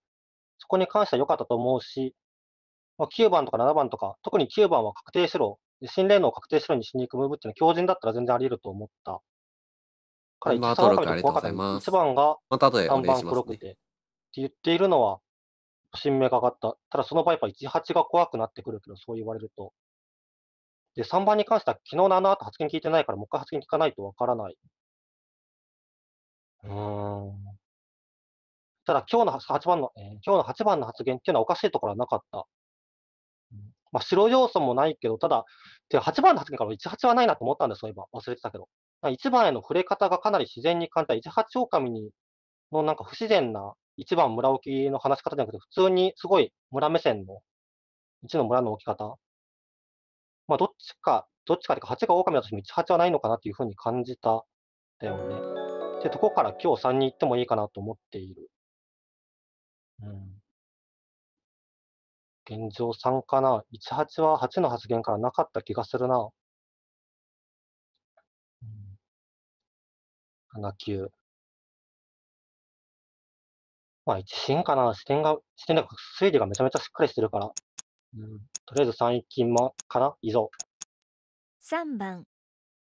そこに関しては良かったと思うし、まあ、9番とか7番とか、特に9番は確定しろ、新霊能を確定しろにしに行くムーブっていうのは強靭だったら全然あり得ると思った。から1、番が怖かった。番が3番黒くて、って言っているのは、新芽が上がった。ただその場合、やっぱ18が怖くなってくるけど、そう言われると。で、3番に関しては、昨日のあの後発言聞いてないから、もう一回発言聞かないとわからない。うん。ただ、今日の8番の、えー、今日の8番の発言っていうのはおかしいところはなかった。まあ、白要素もないけど、ただ、で8番の発言から18はないなと思ったんです、そういえば。忘れてたけど。1番への触れ方がかなり自然に感じた、18狼にのなんか不自然な一番村置の話し方じゃなくて、普通にすごい村目線の、一の村の置き方。まあ、どっちか、どっちかというか、8が狼だとしても18はないのかなっていうふうに感じただよね。ってとこから今日3に行ってもいいかなと思っている。うん。現状3かな。18は8の発言からなかった気がするな。うん、7級。まあ、一進かな。視点が、視点が、推理がめちゃめちゃしっかりしてるから。うん、とりあえず3近金かな以上。3番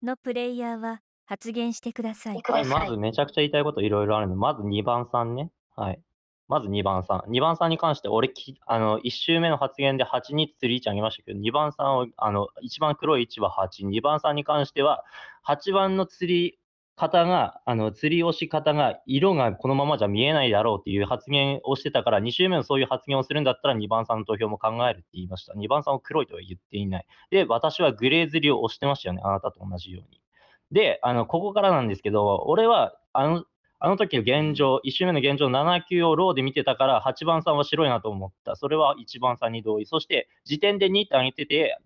のプレイヤーは発言してください。はい、まずめちゃくちゃ言いたいこといろいろあるのまず2番さんね。はい。まず2番さん。2番さんに関して、俺き、あの、1周目の発言で8、2 3、てチあげましたけど、2番さんを、あの、一番黒い1は8、2番さんに関しては、8番の釣り方が、あの、釣りをし方が、色がこのままじゃ見えないだろうっていう発言をしてたから、2周目のそういう発言をするんだったら、2番さんの投票も考えるって言いました。2番さんを黒いとは言っていない。で、私はグレー釣りを押してましたよね。あなたと同じように。で、あの、ここからなんですけど、俺は、あの、あの時の現状、1周目の現状、7球をローで見てたから、8番さんは白いなと思った。それは1番さんに同意。そして、時点で2って上げてて、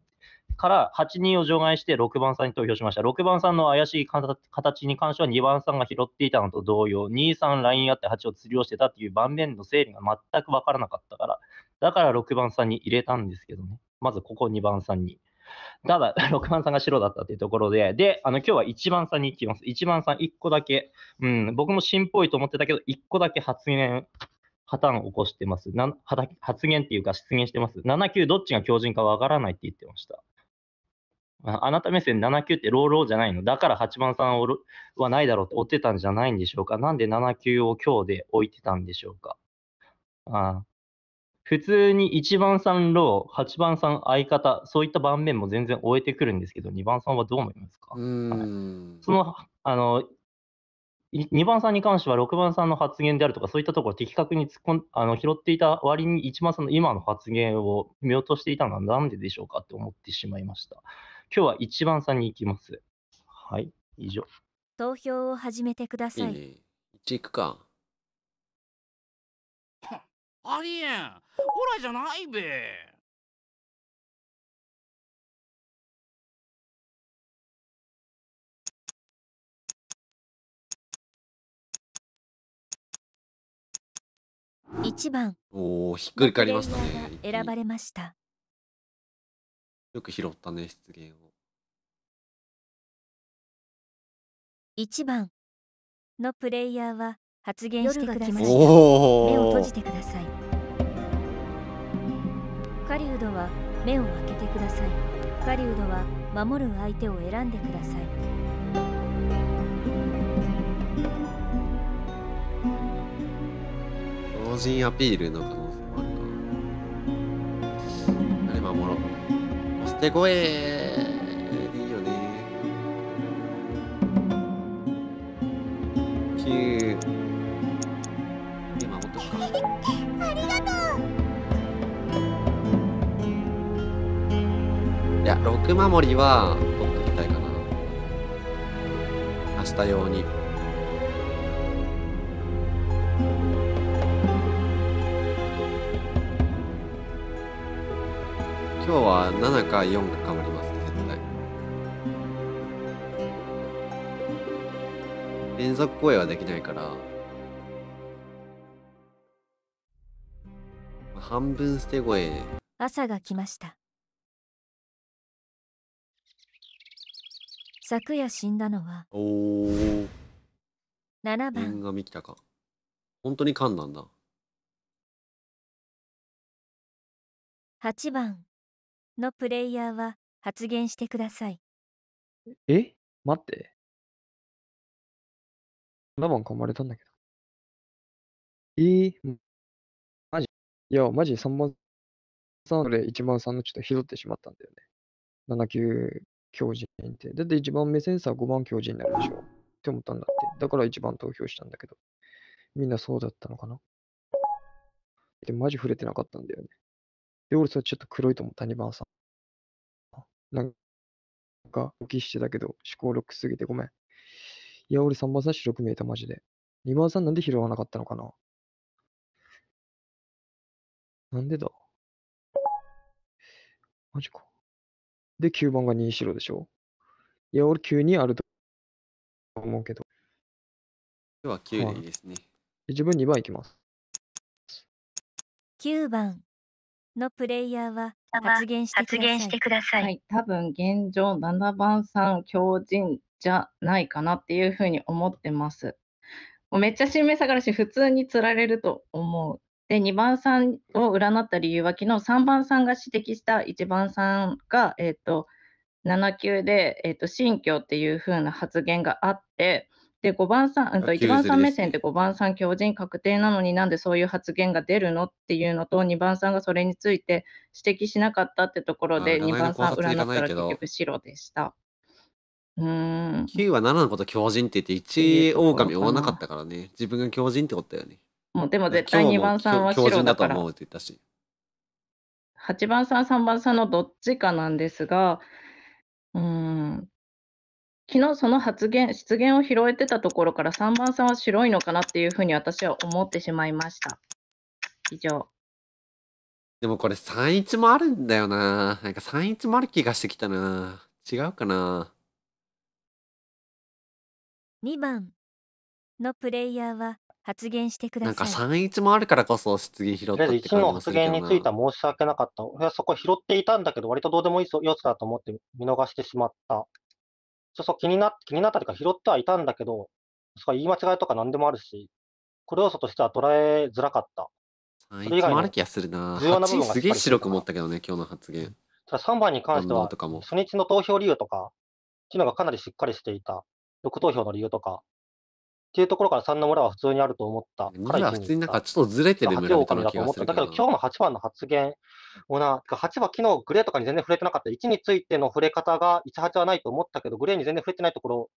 から8人を除外して6番さんに投票しました。6番さんの怪しい形に関しては2番さんが拾っていたのと同様、2、3、ラインあって8を釣りをしてたっていう盤面の整理が全く分からなかったから、だから6番さんに入れたんですけどね。まずここ2番さんに。ただ、6 番さんが白だったというところで、で、あの今日は1番さんに行きます。1番さん1個だけ、うん、僕も新っぽいと思ってたけど、1個だけ発言、破綻を起こしてます。発言っていうか、出現してます。7級どっちが強靭かわからないって言ってました。あなた目線7級ってローローじゃないの。だから8番さんはないだろうって追ってたんじゃないんでしょうか。なんで7級を今日で置いてたんでしょうか。あ普通に1番さんロー、8番さん相方、そういった盤面も全然終えてくるんですけど、2番さんはどう思いますか、はい、そのあの2番さんに関しては6番さんの発言であるとか、そういったところを的確に突っ込んあの拾っていた割に1番さんの今の発言を見落としていたのは何ででしょうかって思ってしまいました。今日は一番さんに行きます。はい、以上。投票を始めてください。いいね、行くか。ありえん。ほらじゃないべ。一番。おお、ひっくり返りましたね。選ばれました。よく拾ったね、失言を。1番のプレイヤーは発言してください。目を閉じてください。狩人は目を開けてください。狩人は守る相手を選んでください。老人アピールの可能性もあるな。あれ守ろう。ってこいいいよね9今持っとくかありがとういや6守りは取っときたいかな明日用に今日は7か4がかぶります絶対連続声はできないから半分捨て声朝が来ました昨夜死んだのはおお7番縁紙たか本当に勘なんだ8番のプレイヤーは発言してください。え待って。7番噛まれたんだけど。えー、マジいや、マジ3番3で1番3のちょっと拾ってしまったんだよね。7級強人って。だって1番目センサー5番強人になるでしょ。って思ったんだって。だから1番投票したんだけど。みんなそうだったのかなで、マジ触れてなかったんだよね。俺れちょっと黒いと思う、谷川さん。なんか、おきしてたけど、思考ロックすぎてごめん。いや、俺3番さ白く見えた、マジで。2番さんなんで拾わなかったのかななんでだマジか。で、9番が2白でしょいや、俺急にあると思うけど。今日は9でいいですね。自分2番いきます。9番。のプレイヤーは発言してください。はい、多分現状7番さん強靭じゃないかなっていうふうに思ってます。もうめっちゃ新名下がるし普通につられると思う。で2番さんを占った理由は昨日3番さんが指摘した1番さんが、えーと、7級で、えーと、新信教っていう風な発言があってで、5番さん、うん、1番さん目線で5番さん強靭確定なのになんでそういう発言が出るのっていうのと、2番さんがそれについて指摘しなかったってところで、2番さん占ったら結局白でした。ん9は7のこと強靭って言って1狼追わなかったからね自分が強靭ってことだよねもうでも絶対2番さんは白だからだと思うって言ったし8番さん3番さんのどっちかなんですがうん昨日その発言、失言を拾えてたところから3番さんは白いのかなっていうふうに私は思ってしまいました。以上。でもこれ31もあるんだよな。なんか31もある気がしてきたな。違うかな。2番のプレイヤーは発言してください。なんか31もあるからこそ失言拾ったって1の発言については申し訳なかった。俺そこ拾っていたんだけど、割とどうでもいい様子だと思って見逃してしまった。ちょっと気にな気になったというか、拾ってはいたんだけど、そ言い間違いとか何でもあるし、これ要素としては捉えづらかった。あいもある気がするな。重要な部分がすげえ白く思ったけどね、今日の発言。ただ3番に関しては、初日の投票理由とか、っていうのがかなりしっかりしていた。6投票の理由とか、っていうところから3の村は普通にあると思ったから。は普通になんかちょっとずれてる村みたいな気がするだけど今日の8番の発言もな、8は昨日グレーとかに全然触れてなかった。1についての触れ方が1、8はないと思ったけど、グレーに全然触れてないところ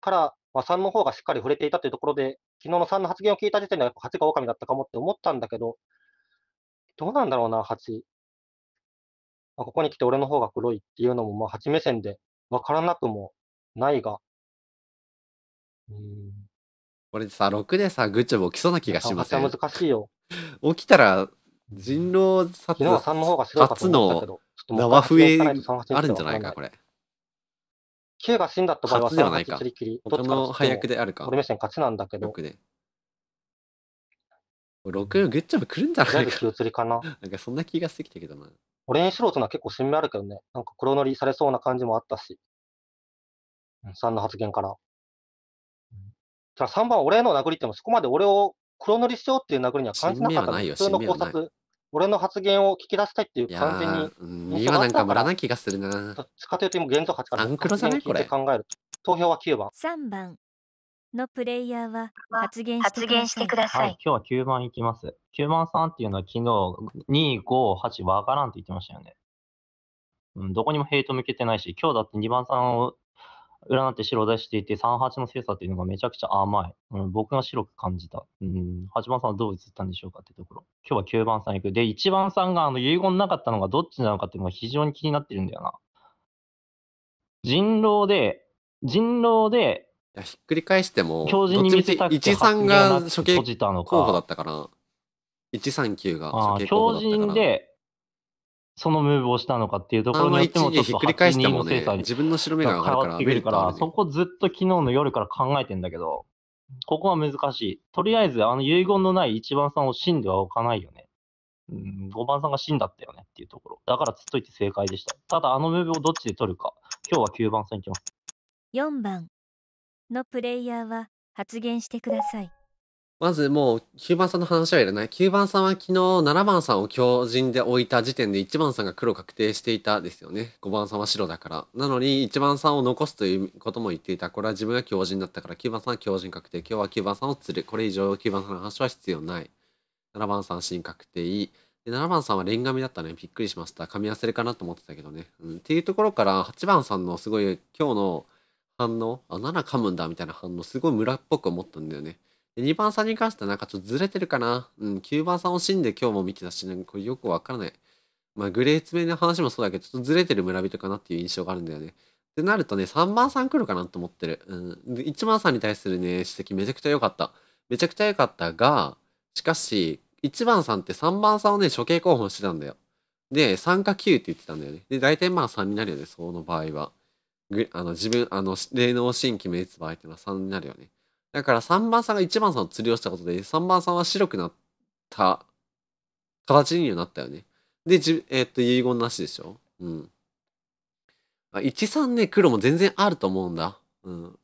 から、まあ、3の方がしっかり触れていたというところで、昨日の3の発言を聞いた時点ではや8が狼だったかもって思ったんだけど、どうなんだろうな、8。まあ、ここに来て俺の方が黒いっていうのも、まあ、8目線で分からなくもないが、うんこれさ、6でさ、グッチョブ起きそうな気がしません。難しいよ。起きたら、人狼殺、初の縄笛あるんじゃないか、これ。K が死んだった場合は、初ではないか。他の配役であるか。俺目線勝ちなんだけど。6で。6、グッチョブ来るんじゃないか。移りかな。なんかそんな気がしてきたけどな。俺に素人とは結構新名あるけどね。なんか黒塗りされそうな感じもあったし。3の発言から。さ3番は俺の殴りっても、そこまで俺を黒塗りしようっていう殴りには感じなかった普通の考察。俺の発言を聞き出したいっていう完全に。今なんか無駄な気がするな。どっちかというと今現状8からい考える。投票は9番。3番のプレイヤーは発言してください。はい、今日は9番いきます。9番さんっていうのは昨日258わからんって言ってましたよね。うん、どこにもヘイト向けてないし、今日だって2番さんを占って白を出していて、38の精査っていうのがめちゃくちゃ甘い。うん、僕が白く感じた。うん、8番さんはどう映ったんでしょうかってところ。今日は9番さん行く。で、1番さんがあの遺言なかったのがどっちなのかっていうのが非常に気になってるんだよな。人狼で、人狼で、いやひっくり返しても、強靭に見せたくて、13が初見候補だったから、139が初見候補だったから。で、そのムーブをしたのかっていうところによっても、ちょっとに自分の白目が変わってくるから、そこずっと昨日の夜から考えてんだけど、ここは難しい。とりあえず、あの遺言のない1番さんを死んではおかないよね。うん、5番さんが死んだったよねっていうところ。だからつっといて正解でした。ただ、あのムーブをどっちで取るか。今日は9番さんいきます。4番のプレイヤーは発言してください。まずもう9番さんの話はいらない。9番さんは昨日7番さんを強靭で置いた時点で1番さんが黒確定していたですよね。5番さんは白だから。なのに1番さんを残すということも言っていた。これは自分が強靭だったから9番さんは強靭確定。今日は9番さんを釣る。これ以上9番さんの話は必要ない。7番さん新確定。で7番さんはレンガみだったね。びっくりしました。噛み忘れかなと思ってたけどね。うん、っていうところから8番さんのすごい今日の反応、あ、7噛むんだみたいな反応、すごい村っぽく思ったんだよね。2番さんに関してはなんかちょっとずれてるかな。うん、9番さん惜しんで今日も見てたし、ね、これよくわからない。まあ、グレー詰めの話もそうだけど、ちょっとずれてる村人かなっていう印象があるんだよね。ってなるとね、3番さん来るかなと思ってる。うん。1番さんに対するね、指摘めちゃくちゃ良かった。めちゃくちゃ良かったが、しかし、1番さんって3番さんをね、処刑候補してたんだよ。で、3か9って言ってたんだよね。で、大体まあ3になるよね、その場合は。あの自分、あの、霊能新規滅亡相手の3になるよね。だから3番さんが1番さんを釣りをしたことで、3番さんは白くなった形にはなったよね。で、じえー、っと、遺言なしでしょうん。13ね、黒も全然あると思うんだ。うん。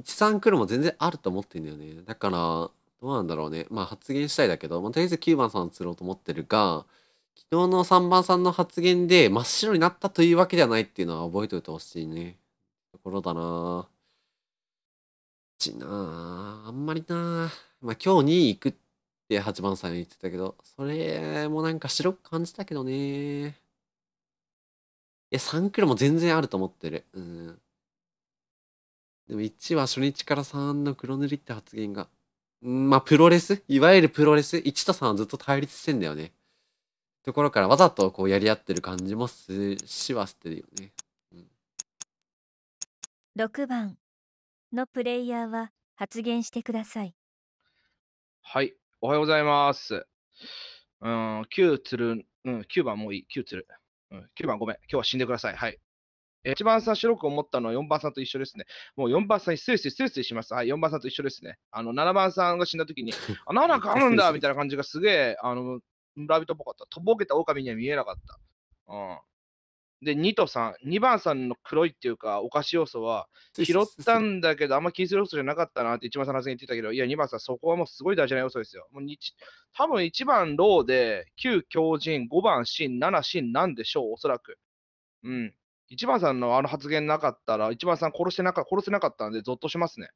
13黒も全然あると思ってんだよね。だから、どうなんだろうね。まあ発言したいだけど、まあ、とりあえず9番さんを釣ろうと思ってるが、昨日の3番さんの発言で真っ白になったというわけではないっていうのは覚えておいてほしいね。ところだなぁ。ちなあんまりなまあ今日2位行くって8番さん言ってたけど、それもなんか白く感じたけどね。いや、3キロも全然あると思ってる。うん。でも1は初日から3の黒塗りって発言が。うん、まあプロレスいわゆるプロレス ?1 と3はずっと対立してんだよね。ところからわざとこうやり合ってる感じもしはしてるよね。うん、6番のプレイヤーは発言してください。はい、おはようございます。うん、9つる、うん、9番もういい、9つる。うん、9番ごめん、今日は死んでください。はい。え一番さん白く思ったのは4番さんと一緒ですね。もう4番さんに失礼失礼失礼します。はい、4番さんと一緒ですね。あの、7番さんが死んだ時に、あ、なんかあるんだみたいな感じがすげえ、あの、ラビットっぽかった。とぼけた狼には見えなかった。うん。で、2と3、2番さんの黒いっていうか、お菓子要素は、拾ったんだけど、あんま気にする要素じゃなかったなって一番最初発言ってたけど、いや、2番さん、そこはもうすごい大事な要素ですよ。もう多分1番ローで、9強人、5番真、7真なんでしょう、おそらく。うん。1番さんのあの発言なかったら、1番さん殺してなか殺せなかったんで、ゾッとしますね。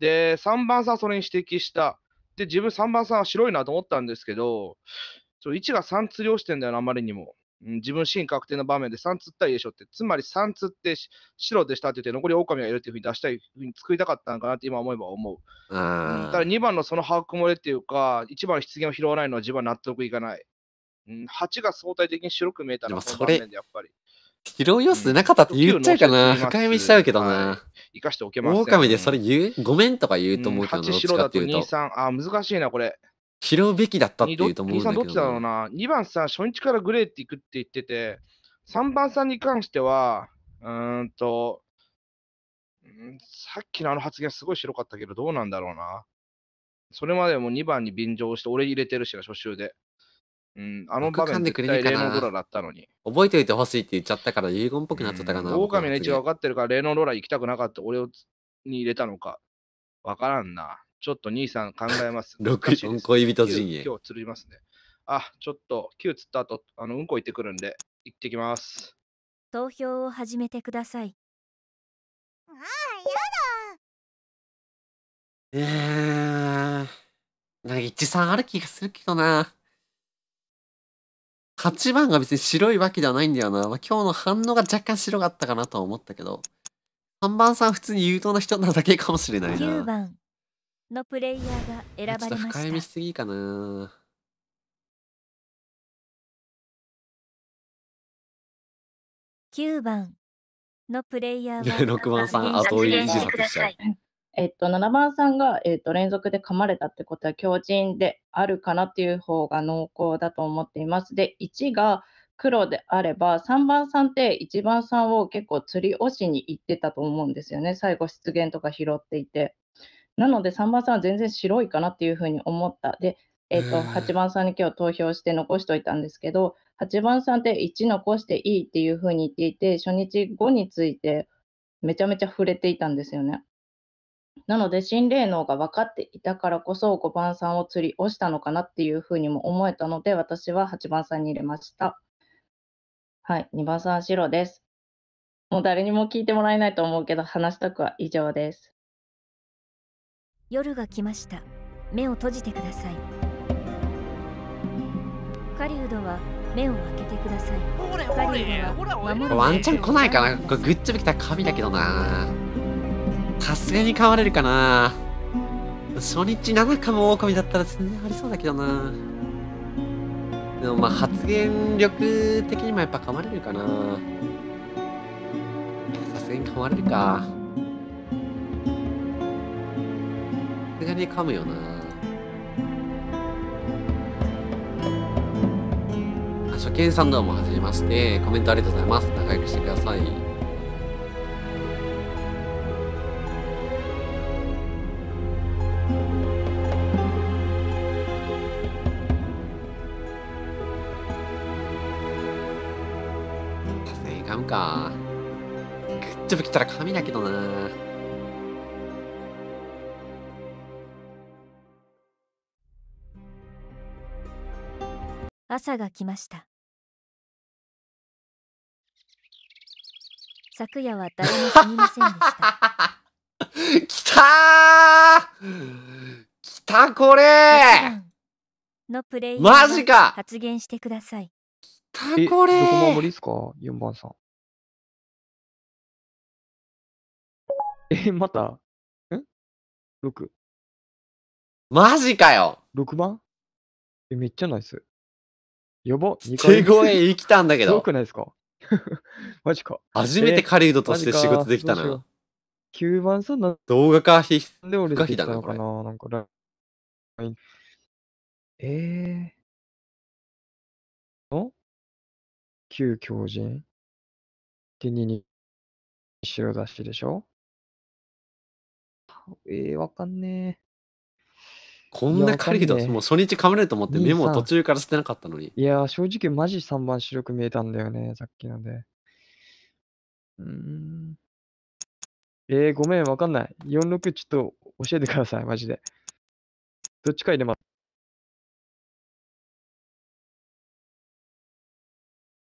で、3番さんそれに指摘した。で、自分3番さんは白いなと思ったんですけど、ちょが3釣りをしてんだよな、あまりにも。自分シーン確定の場面で3つったりでしょって、つまり3つって白でしたって言って、残り狼がいるっていうふうに出したいふうに作りたかったのかなって今思えば思う。うん、だ2番のその把握漏れっていうか、1番の失を拾わないのは自分は納得いかない。うん、8が相対的に白く見えたのはそれ、場いでやっ要素なかったって言っちゃうかな。深読みしちゃうけどな。生かしておけます、ね。狼でそれ言うごめんとか言うと思うけど、う8白だと2、3。あ、難しいな、これ。拾うべきだったっていうと思うんだけど、ね。どっちだろうな。2番さ、初日からグレーっていくって言ってて、3番さんに関しては、うんと、さっきのあの発言すごい白かったけど、どうなんだろうな。それまでも2番に便乗して、俺入れてるしな、初週で。うん、あの場面絶対霊能ロラだったのに。覚えておいてほしいって言っちゃったから遺言っぽくなっちゃったかな。狼の位置が分かってるから霊能ロラ行きたくなかった。俺をに入れたのか。分からんな。ちょっと兄さん考えます。6、ね、恋人陣営。今日釣りますね。あ、ちょっと9釣った後、あの、うんこ行ってくるんで、行ってきます。投票を始めてください。ああ、やだえー、なんか一致さんある気がするけどな。8番が別に白いわけではないんだよな。まあ、今日の反応が若干白かったかなとは思ったけど。3番さん普通に優等な人なだけかもしれないな。9番のプレイヤーが選ばれましたちょっと深読みしすぎかな9番のプレイヤーは6番さん後追い自殺しちゃうえっと、7番さんが、えっと、連続で噛まれたってことは強靭であるかなっていう方が濃厚だと思っています。で、1が黒であれば、3番さんって1番さんを結構釣り押しに行ってたと思うんですよね。最後、出現とか拾っていて。なので3番さんは全然白いかなっていうふうに思った。で、えーと、8番さんに今日投票して残しておいたんですけど、8番さんって1残していいっていうふうに言っていて、初日5についてめちゃめちゃ触れていたんですよね。なので、心霊能が分かっていたからこそ5番さんを釣り押したのかなっていうふうにも思えたので、私は8番さんに入れました。はい、2番さん白です。もう誰にも聞いてもらえないと思うけど、話したくは以上です。夜が来ました目を閉じてください狩人は目を開けてくださいワンチャン来ないかなこれグッチョ来たら神だけどなさすがに買われるかな初日7かも狼だったら全然ありそうだけどなでもまあ発言力的にもやっぱ噛まれるかなさすがに噛まれるかすがに噛むよな初見さんどうもはじめましてコメントありがとうございます仲良くしてくださいさすがにむかグッジョブ来たら噛みだけどな朝が来ました昨夜は誰も死にませんでしたき たーきたこれのプレイマジか発言してくださいきたこれどこ守りっすか四番さん え、またえ ?6 マジかよ !6 番え、めっちゃナイス。よぼ、ニコ手声生きたんだけど。すごくないですか マジか。初めて狩人として仕事できたな。9番そんな動画化必んで俺できたか不可避だななんかライン。えー。の旧狂人で2に白だしでしょえー、わかんねえ。こんな軽いと、もう初日噛まれると思ってメモを途中から捨てなかったのに。いや、正直マジ3番白く見えたんだよね、さっきので。うん。えー、ごめん、わかんない。46ちょっと教えてください、マジで。どっちか入れます。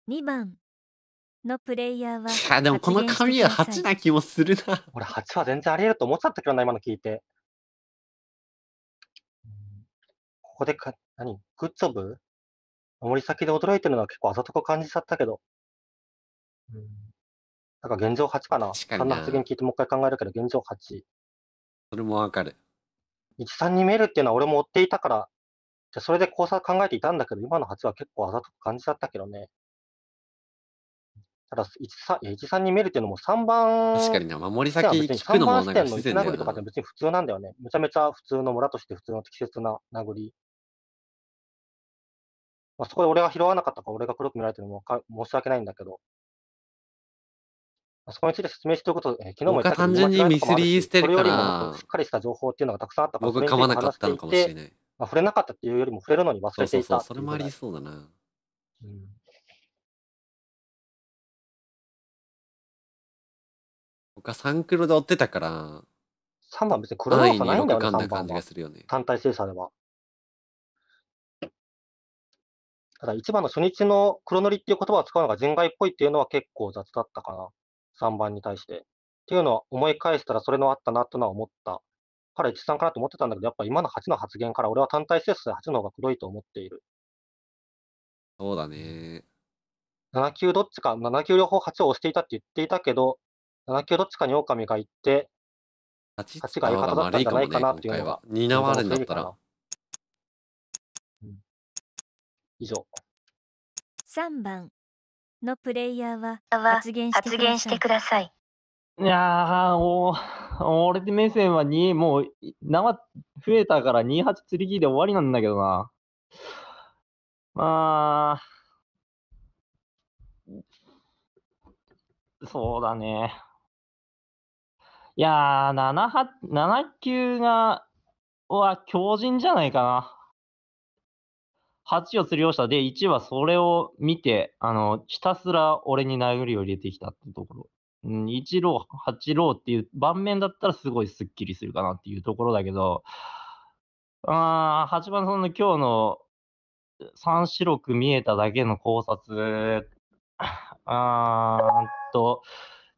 2番のプレイヤーは。いや、でもこの紙は8な気もするな。俺8は全然あり得ると思っちゃったけどな、今の聞いて。こでか、何グッジョブ守り先で驚いてるのは結構あざとく感じちゃったけど。うん。なんか現状8かな。確かな発言聞いてもう一回考えるけど、現状8。それもわかる。13に見えるっていうのは俺も追っていたから、じゃそれで考察考えていたんだけど、今の8は結構あざとく感じちゃったけどね。ただ、13, 13に見えるっていうのも3番。確かにな、守り先聞くのもなんか自然だよな。別に3番視点の一殴りとかって別に普通なんだよね。めちゃめちゃ普通の村として普通の適切な殴り。まあ、そこで俺が拾わなかったか俺が黒く見られてるのもか申し訳ないんだけど、まあ、そこについて説明しておくと、えー、昨日も言ったけど、単純にミスリーしてるから、しっかりした情報っていうのがたくさんあったから、僕噛まなかったのかもしれない。まあ、触れなかったっていうよりも触れるのに忘れていたそうそれもありそうだな。うん、僕はサンクロで追ってたから、3番別に黒い要素ないんだよね、3番は。単体精査では。ただ一番の初日の黒塗りっていう言葉を使うのが人外っぽいっていうのは結構雑だったかな。3番に対して。っていうのは思い返したらそれのあったなとのは思ったから1、3かなと思ってたんだけど、やっぱ今の8の発言から俺は単体性数8の方が黒いと思っている。そうだね。7級どっちか、7級両方8を押していたって言っていたけど、7級どっちかに狼がいって、8が相方だったんじゃないかなっていうのが。担われんだったら。以上。3番のプレイヤーは発言してください。いやー、お俺目線は2、もう、生、増えたから28釣り切りで終わりなんだけどな。まあ、そうだね。いやー、7、7級が、は強靭じゃないかな。8を釣りをしたで、1はそれを見て、あの、ひたすら俺に殴りを入れてきたってところ。うん、1路ー、8っていう盤面だったらすごいスッキリするかなっていうところだけど、あ8番さんの今日の三四六見えただけの考察、あーと、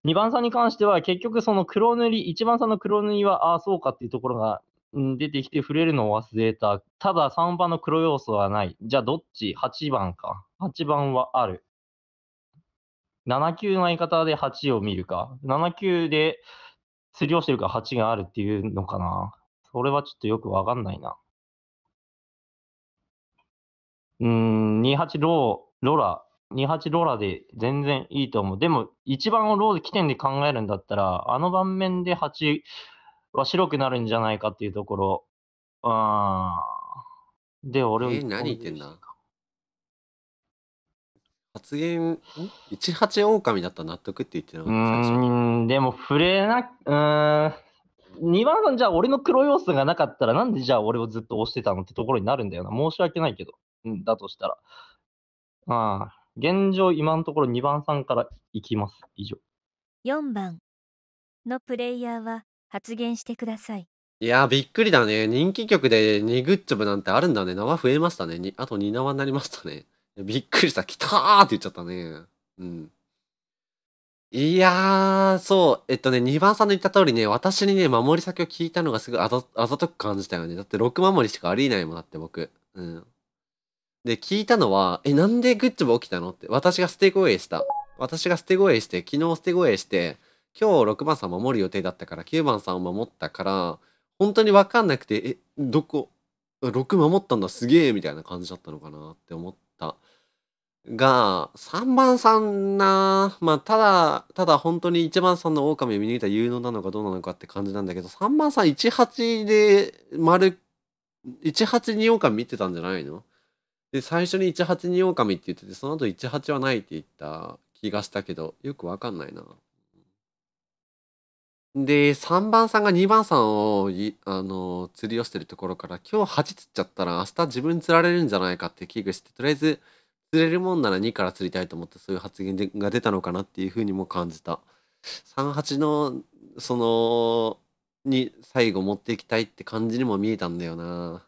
2番さんに関しては結局その黒塗り、1番さんの黒塗りはああそうかっていうところが出てきて触れるのを忘れた。ただ3番の黒要素はない。じゃあどっち ?8 番か。8番はある。7級の相方で8を見るか。7級で釣りをしてるか8があるっていうのかな。それはちょっとよくわかんないな。うん、28ロー、ロラ、28ローラで全然いいと思う。でも、一番をローで起点で考えるんだったら、あの盤面で8は白くなるんじゃないかっていうところ。あで、俺をえー何言ってんだ発言、?18 狼だったら納得って言ってなかったん、でも触れな、うん。2番さんじゃあ俺の黒要素がなかったらなんでじゃあ俺をずっと押してたのってところになるんだよな。申し訳ないけど。だとしたら。あ、現状今のところ2番さんからいきます。以上。4番のプレイヤーは発言してください。いやびっくりだね。人気曲で2グッジョブなんてあるんだね。縄増えましたね。あと2縄になりましたね。びっくりした。来たーって言っちゃったね。うん。いやー、そう。えっとね、2番さんの言った通りね、私にね、守り先を聞いたのがすごいあざあざとく感じたよね。だって6守りしかありえないもんだって僕。うん。で、聞いたのは、え、なんでグッジョブ起きたのって。私が捨て声した。私が捨て声して、昨日捨て声して、今日6番さん守る予定だったから9番さんを守ったから本当に分かんなくてえどこ6守ったんだすげえみたいな感じだったのかなって思ったが3番さんなまあただただ本当に1番さんの狼を見抜いた有能なのかどうなのかって感じなんだけど3番さん18で丸182狼見てたんじゃないので最初に182狼って言っててその後18はないって言った気がしたけどよく分かんないな。で、3番さんが2番さんをい、あの、釣り寄せてるところから、今日8釣っちゃったら明日自分釣られるんじゃないかって危惧して、とりあえず釣れるもんなら2から釣りたいと思って、そういう発言が出たのかなっていうふうにも感じた。38の、その、に最後持っていきたいって感じにも見えたんだよな。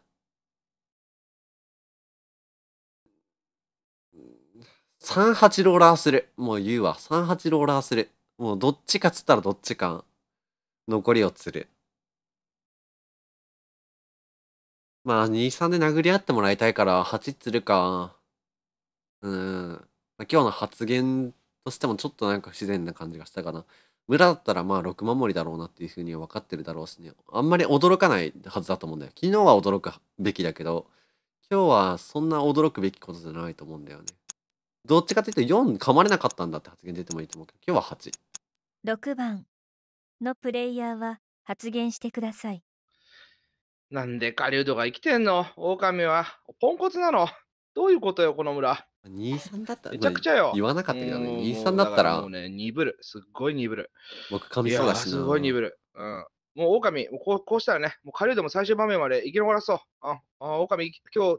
38ローラーする。もう言うわ。38ローラーする。もうどっちかっつったらどっちか。残りを釣る。まあ、2、3で殴り合ってもらいたいから、8釣るか。うん。まあ、今日の発言としてもちょっとなんか不自然な感じがしたかな。村だったらまあ6守りだろうなっていうふうには分かってるだろうしね。あんまり驚かないはずだと思うんだよ。昨日は驚くべきだけど、今日はそんな驚くべきことじゃないと思うんだよね。どっちかというと4噛まれなかったんだって発言出てもいいと思うけど、今日は8。6番のプレイヤーは発言してください。なんで狩人が生きてんの狼は。ポンコツなの。どういうことよ、この村。23だったらめちゃくちゃよ。言わなかったけどね。23だったら。もうね、鈍る。すっごい鈍る。僕、髪そうだし。すごい鈍る。うん。もう狼、こうこうしたらね、もう狩人も最終場面まで生き残らそう。あ、あ狼、今日、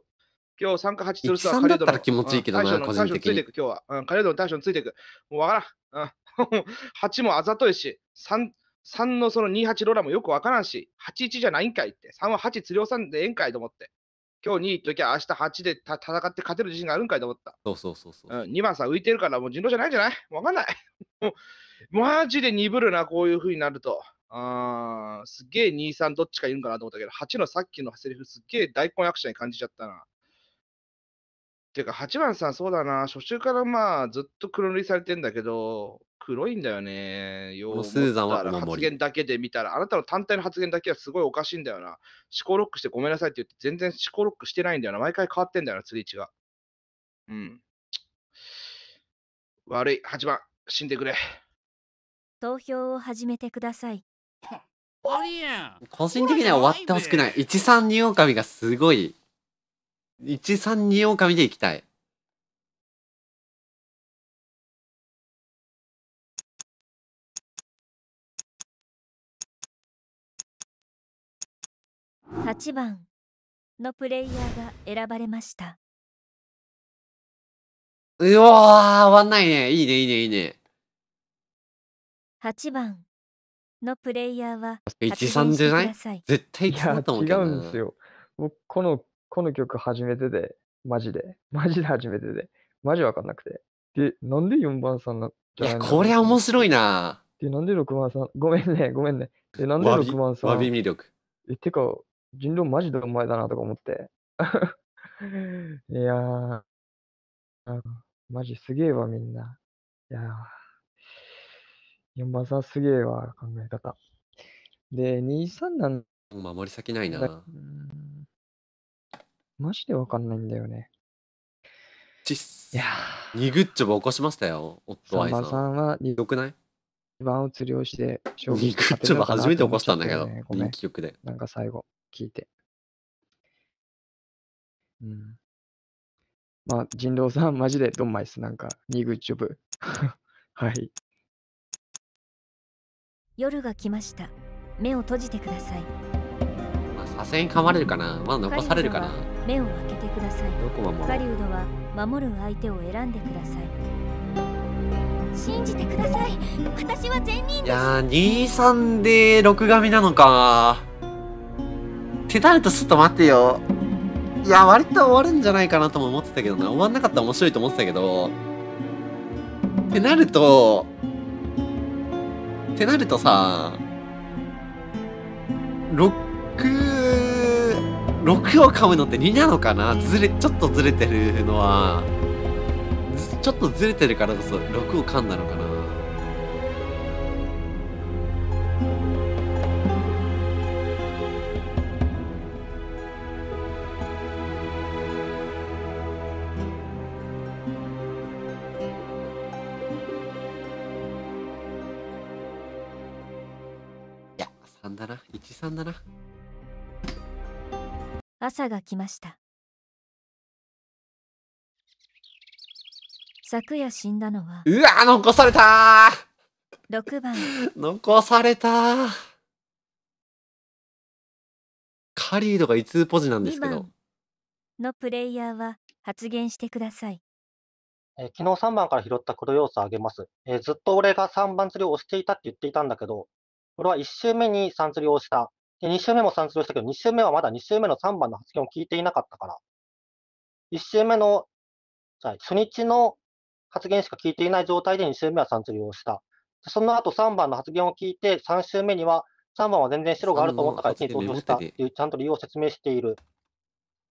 今日3か8するさ、狩人の。気持ちいいけどな、うん、個人的に。ついていく、今日は。うん、狩人の大将についていく。もうわからん。うん、8 もあざといし、3、3のその28ローラもよくわからんし、81じゃないんかいって、3は8釣りおさんでええんかいと思って。今日2位ときは明日8で戦って勝てる自信があるんかいと思った。そうそうそうそう、うん、2番さ、浮いてるからもう人狼じゃないんじゃないわかんない。もう、マジで鈍るな、こういう風になると。あーすげえ2、3どっちかいるんかなと思ったけど、8のさっきのセリフすっげえ大根役者に感じちゃったな。てか、8番さん、そうだな、初週からまあ、ずっと黒塗りされてんだけど、黒いんだよね。よスーザンは発言だけで見たら、あなたの単体の発言だけはすごいおかしいんだよな。思考ロックしてごめんなさいって言って、全然思考ロックしてないんだよな。毎回変わってんだよな、釣り位置が。うん。悪い、8番、死んでくれ。投票を始めてください。個人的には終わってほしくない。1、3、2狼がすごい132狼でいきたい。8番のプレイヤーが選ばれましたうわー終わんないねいいねいいねいいね8番のプレイヤーは1 3じゃない絶対違うと思うけど違うんですよ僕このこの曲初めてで、マジで、マジで初めてで、マジわかんなくて。で、なんで4番さんないや、これは面白いな。で、なんで6番さん、ごめんね、ごめんね。で、なんで6番さん。わび魅力。え、てか、人狼マジでお前だなとか思って。いやマジすげえわ、みんな。いやー、4番さんすげえわ、考え方。で、2、3なん。もう守り先ないな。マジでわかんないんだよね。ちっす。いやニグッチョも起こしましたよ、夫は。さんまさんはよくない一番を釣りをして、ニグッチョも初めて起こしたんだけど、ね、人気曲で。なんか最後、聞いて。うん。まあ、人狼さん、マジでドンマイス、なんか、ニグッチョブ。はい。夜が来ました。目を閉じてください。まあ、左遷に噛まれるかなまだ残されるかな目を開けてくださいカリ狩ドは守る相手を選んでください信じてください私は善人いやー23で六神なのかってなるとちょっと待ってよいや割と終わるんじゃないかなとも思ってたけどな終わんなかったら面白いと思ってたけどってなるとってなるとさ六6を噛むのって2なのかなずれ、ちょっとずれてるのは、ちょっとずれてるからこそ6を噛んだのかなが来ました昨夜死んだのはうわ残されたー6番残されたカリードがいつポジなんですけどのプレイヤーは発言してくださいえ昨日3番から拾った黒要素あげます、えずっと俺が3番釣りを押していたって言っていたんだけど、俺は1周目に3釣りをした。で、2週目も3周したけど、2週目はまだ2週目の3番の発言を聞いていなかったから、1週目の、初日の発言しか聞いていない状態で2週目は3釣利をした。その後3番の発言を聞いて、3週目には3番は全然白があると思ったから気に投票したっていう、ちゃんと理由を説明している。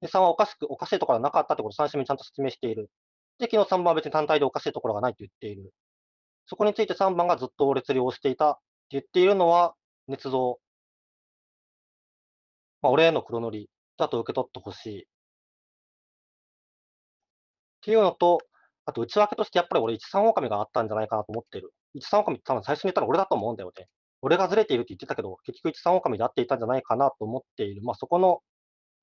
で、3はおかしく、おかしいところはなかったってことを3週目にちゃんと説明している。で、昨日3番は別に単体でおかしいところがないと言っている。そこについて3番がずっと俺利りをしていたって言っているのは、捏造まあ、俺への黒塗りだと受け取ってほしい。っていうのと、あと内訳としてやっぱり俺一三狼があったんじゃないかなと思ってる。一三狼って多分最初に言ったら俺だと思うんだよね。俺がずれているって言ってたけど、結局一三狼であっていたんじゃないかなと思っている。まあそこの、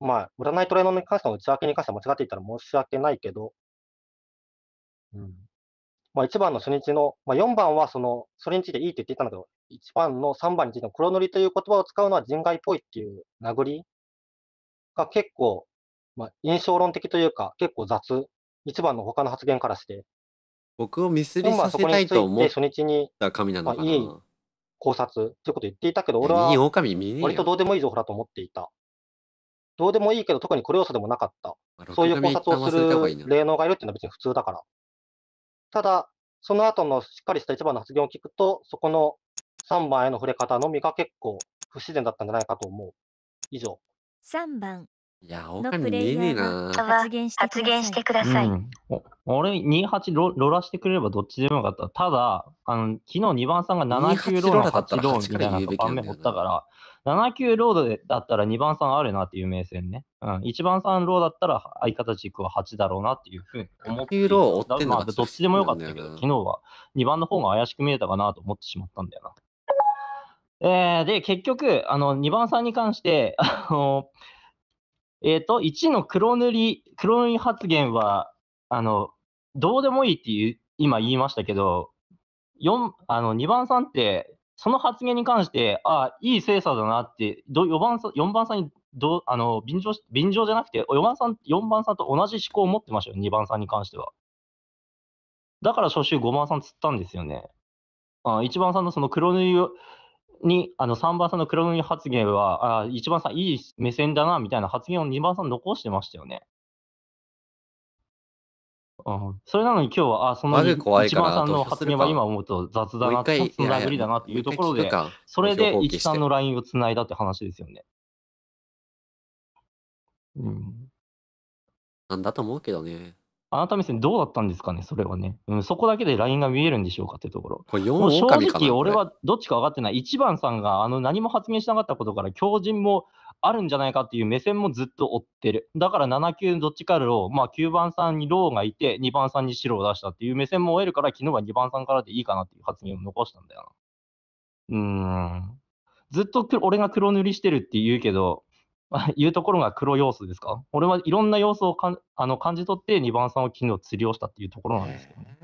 まあ占いトレーナーに関しての内訳に関しては間違っていたら申し訳ないけど、うん。まあ、1番の初日の、まあ、4番はその、それについていいって言っていたんだけど、1番の3番についての黒塗りという言葉を使うのは人外っぽいっていう殴りが結構、まあ、印象論的というか、結構雑。1番の他の発言からして。僕をミスリさせたいと思って、初日に、まあ、いい考察ということを言っていたけど、俺は割とどうでもいい情報だと思っていた。どうでもいいけど、特にこれ要素でもなかった。そういう考察をする霊能がいるっていうのは別に普通だから。ただ、その後のしっかりした一番の発言を聞くと、そこの3番への触れ方のみが結構不自然だったんじゃないかと思う。以上。3番。いや、他に見えねえな。発言してください。うん俺、28ロロラしてくれればどっちでもよかった。ただ、あの昨日2番さんが7 9ローラ、8ローみたいな場面をったから、7級ロードだったら2番さんあるなっていう目線ね。うん。1番さんローだったら相方軸は8だろうなっていうふうに思って。7ロー追ってまあ、どっちでもよかったけど、昨日は2番の方が怪しく見えたかなと思ってしまったんだよな。えー、で、結局、あの、2番さんに関して、あの、えっ、ー、と、1の黒塗り、黒塗り発言は、あの、どうでもいいっていう、今言いましたけど、4、あの、2番さんってその発言に関して、ああ、いい精査だなって、ど4番さん4番さんにどあの便乗便乗じゃなくて4番さん、4番さんと同じ思考を持ってましたよ、2番さんに関しては。だから初週5番さん釣ったんですよね。あ1番さんのその黒塗りに、あの3番さんの黒縫い発言は、あ1番さん、いい目線だなみたいな発言を2番さん残してましたよね。それなのに今日は、あその一番さんの発言は今思うと雑だな、雑のライだなっていうところで、それで一さんの LINE をつないだって話ですよね。うん。なんだと思うけどね。あなた目線どうだったんですかね、それはね。うん、そこだけで LINE が見えるんでしょうかってところ。これ正直、俺はどっちか分かってない。1番さんがあの何も発言しなかったことから、狂人もあるんじゃないかっていう目線もずっと追ってる。だから7級どっちかロー、まあ9番さんにローがいて、2番さんに白を出したっていう目線も追えるから、昨日は2番さんからでいいかなっていう発言を残したんだよな。うん。ずっと俺が黒塗りしてるって言うけど、い うところが黒要素ですか俺はいろんな要素をあの感じ取って2番さんを昨日釣りをしたっていうところなんですけどね。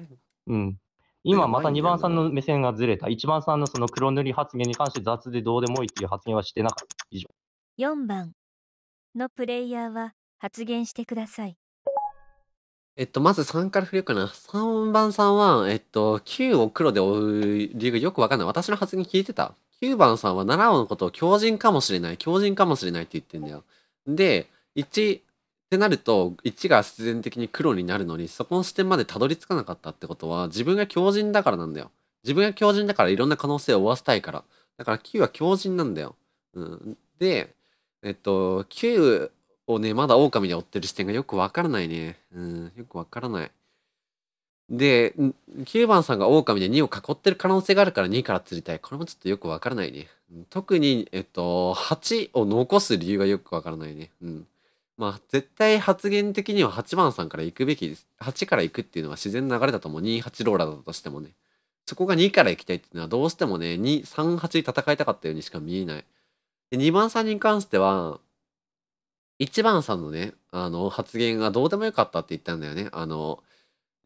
うん。今また2番さんの目線がずれた。1番さんのその黒塗り発言に関して雑でどうでもいいっていう発言はしてなかった。以上。4番のプレイヤーは発言してください。えっと、まず3から振るかな。3番さんは、えっと、9を黒で追う理由がよくわかんない。私の発言聞いてた。9番さんは7王のことを強人かもしれない、強人かもしれないって言ってんだよ。で、1ってなると、1が必然的に黒になるのに、そこの視点までたどり着かなかったってことは、自分が強人だからなんだよ。自分が強人だからいろんな可能性を負わせたいから。だから9は強人なんだよ。うん、で、えっと、Q をね、まだ狼で追ってる視点がよくわからないね。うん、よくわからない。で、9番さんが狼で2を囲ってる可能性があるから2から釣りたい。これもちょっとよくわからないね。特に、えっと、8を残す理由がよくわからないね。うん。まあ、絶対発言的には8番さんから行くべきです。8から行くっていうのは自然な流れだと思う。28ローラーだとしてもね。そこが2から行きたいっていうのはどうしてもね、2、38戦いたかったようにしか見えない。で、2番さんに関しては、1番さんのね、あの、発言がどうでもよかったって言ったんだよね。あの、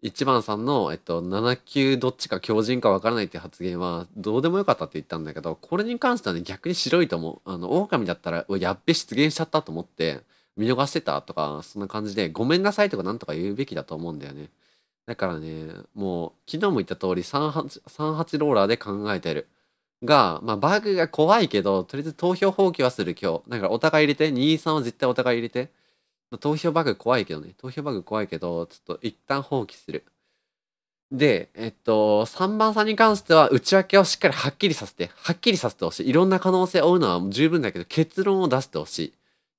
1番さんの、えっと、7級どっちか強靭かわからないって発言はどうでもよかったって言ったんだけどこれに関してはね逆に白いと思うあの狼だったらやっべ出現しちゃったと思って見逃してたとかそんな感じでごめんなさいとかなんとか言うべきだと思うんだよねだからねもう昨日も言った通り 38, 38ローラーで考えてるが、まあ、バグが怖いけど、とりあえず投票放棄はする今日。だからお互い入れて、2-3は絶対お互い入れて。投票バグ怖いけどね。投票バグ怖いけど、ちょっと一旦放棄する。で、えっと、3番さんに関しては内訳をしっかりはっきりさせて、はっきりさせてほしい。いろんな可能性を追うのは十分だけど、結論を出してほし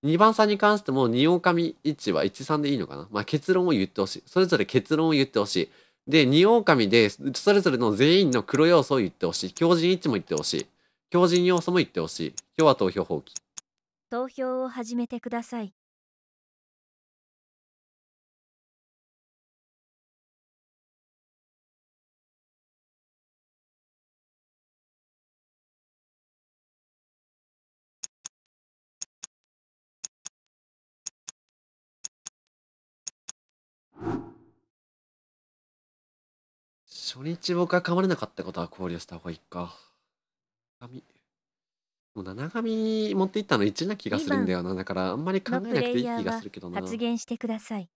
い。2番さんに関しても、2狼1は13でいいのかな。まあ結論を言ってほしい。それぞれ結論を言ってほしい。で、二狼で、それぞれの全員の黒要素を言ってほしい。強靭一致も言ってほしい。強靭要素も言ってほしい。今日は投票放棄。投票を始めてください。初日僕が噛まれなかったことは考慮した方がいいか。紙。もう七神持っていったの1な気がするんだよな。だからあんまり考えなくていい気がするけどな。発言してください。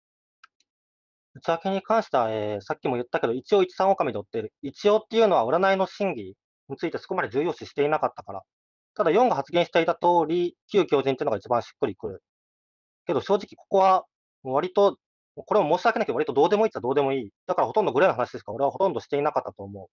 内訳に関しては、えー、さっきも言ったけど、一応一三狼で追ってる。一応っていうのは占いの真偽についてそこまで重要視していなかったから。ただ4が発言していた通り、旧狂人っていうのが一番しっくりくる。けど正直ここは割とこれも申し訳ないけど、割とどうでもいいっちゃどうでもいい。だからほとんどグレーの話ですから、俺はほとんどしていなかったと思う。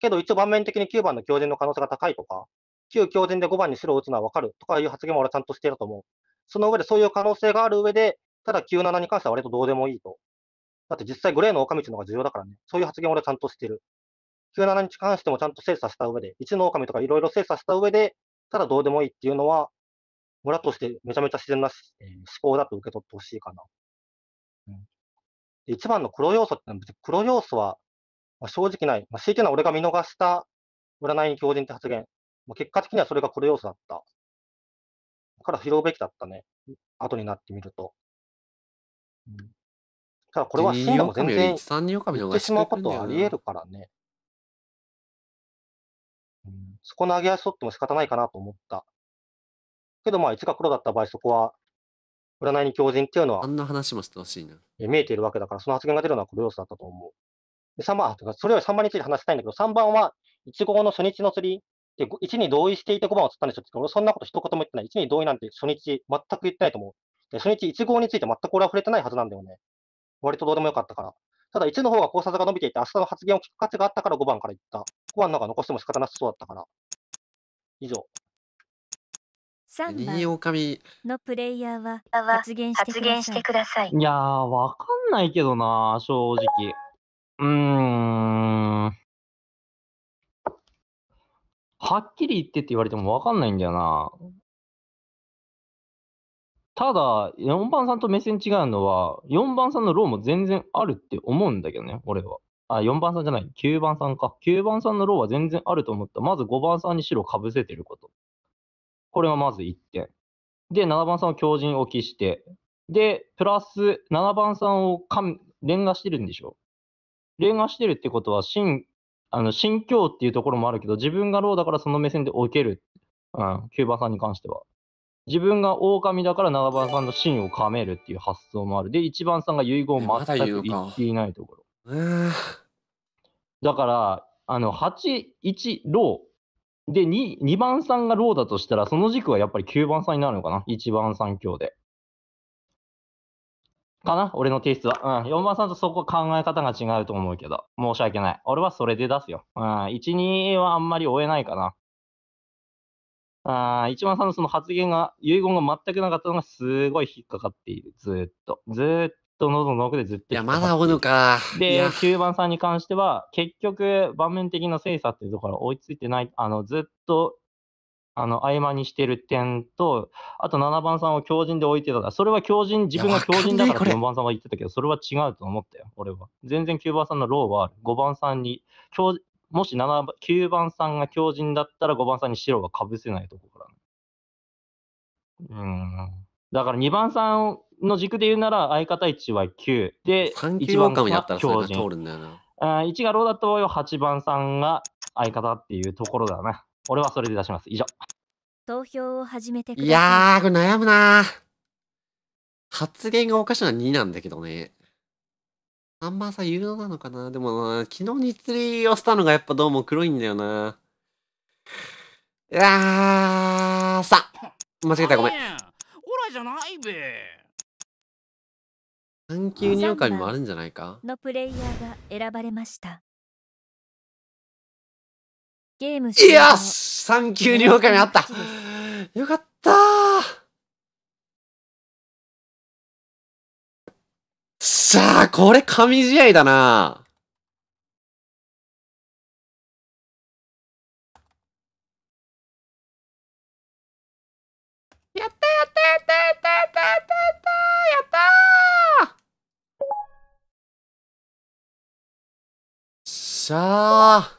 けど一応盤面的に9番の強人の可能性が高いとか、旧強人で5番に白を打つのはわかるとかいう発言も俺はちゃんとしていると思う。その上でそういう可能性がある上で、ただ97に関しては割とどうでもいいと。だって実際グレーの狼っていうのが重要だからね。そういう発言を俺はちゃんとしてる。97に関してもちゃんと精査した上で、1の狼とかいろいろ精査した上で、ただどうでもいいっていうのは、村としてめちゃめちゃ自然な思考だと受け取ってほしいかな。一番の黒要素ってのは黒要素は正直ない。まあ、強いてのは俺が見逃した占いに狂人って発言。まあ、結果的にはそれが黒要素だった。から拾うべきだったね。後になってみると。うん、ただこれは深夜も全然言ってしまうことはあり得るからね。うん、そこの上げ足取っても仕方ないかなと思った。けどまあ1が黒だった場合そこは占いに狂人っていうのは、あんな話もしてほしいな。え見えているわけだから、その発言が出るのはこの要素だったと思う。で3番、それより3番について話したいんだけど、3番は1号の初日の釣りで、1に同意していて5番を釣ったんでしょって俺そんなこと一言も言ってない。1に同意なんて初日全く言ってないと思う。で初日1号について全く俺は触れてないはずなんだよね。割とどうでもよかったから。ただ1の方が考察が伸びていて、明日の発言を聞く価値があったから5番から言った。5番なんか残しても仕方なさそうだったから。以上。3番狼のプレイヤーは発言してください。いやー、わかんないけどな、正直。うーん。はっきり言ってって言われてもわかんないんだよな。ただ、4番さんと目線違うのは、4番さんのローも全然あるって思うんだけどね、俺は。あ、4番さんじゃない、9番さんか。9番さんのローは全然あると思った。まず5番さんに白かぶせてること。これがまず1点。で、7番さんを強靭置きして、で、プラス7番さんをかん連打してるんでしょ。連打してるってことは、新、あの、新境っていうところもあるけど、自分がローだからその目線で置ける。うん、9番さんに関しては。自分が狼だから7番さんの芯を噛めるっていう発想もある。で、1番さんが遺言を全く言っていないところ。ま、だだから、あの、8、1、ロー。で2、2番さんがローだとしたら、その軸はやっぱり9番さんになるのかな ?1 番さん強で。かな俺の提出は。うん。4番さんとそこ考え方が違うと思うけど。申し訳ない。俺はそれで出すよ。うん。1、2はあんまり追えないかな。あ1番さんのその発言が、遺言が全くなかったのがすごい引っかかっている。ずっと。ずっどんど奥でずっと。いや、まだおるか。で、9番さんに関しては、結局、盤面的な精査っていうところら追いついてない、あの、ずっと、あの、合間にしてる点と、あと7番さんを強靭で置いてたそれは強靭、自分が強靭だから4番さんは言ってたけど、それは違うと思ったよ、俺は。全然9番さんのローはある。5番さんに、強もし9番さんが強靭だったら5番さんに白がかぶせないとこから、うん。だから2番3の軸で言うなら、相方1は9。で、三番狼だったらそれが通るんだよな。あ1がローだった場合8番3が相方っていうところだな。俺はそれで出します。以上。投票を始めていやー、これ悩むな発言がおかしな2なんだけどね。3番さん有能なのかなでも昨日に釣りをしたのがやっぱどうも黒いんだよな。いやー、さ間違えたごめん。らじゃないべ産休に狼もあるんじゃないかのプレイヤーが選ばれましたゲームいや産休に狼あったよかったさあこれ神試合だなしゃ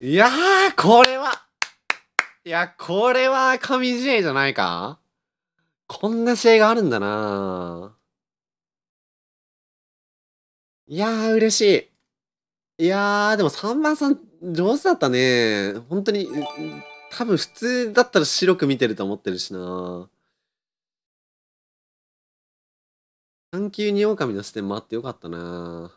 ー。いやー、これは、いや、これは神試合じゃないかこんな試合があるんだないやー、嬉しい。いやー、でも3番さん、上手だったね。本当に、多分普通だったら白く見てると思ってるしな。探級に狼の視点もあってよかったな。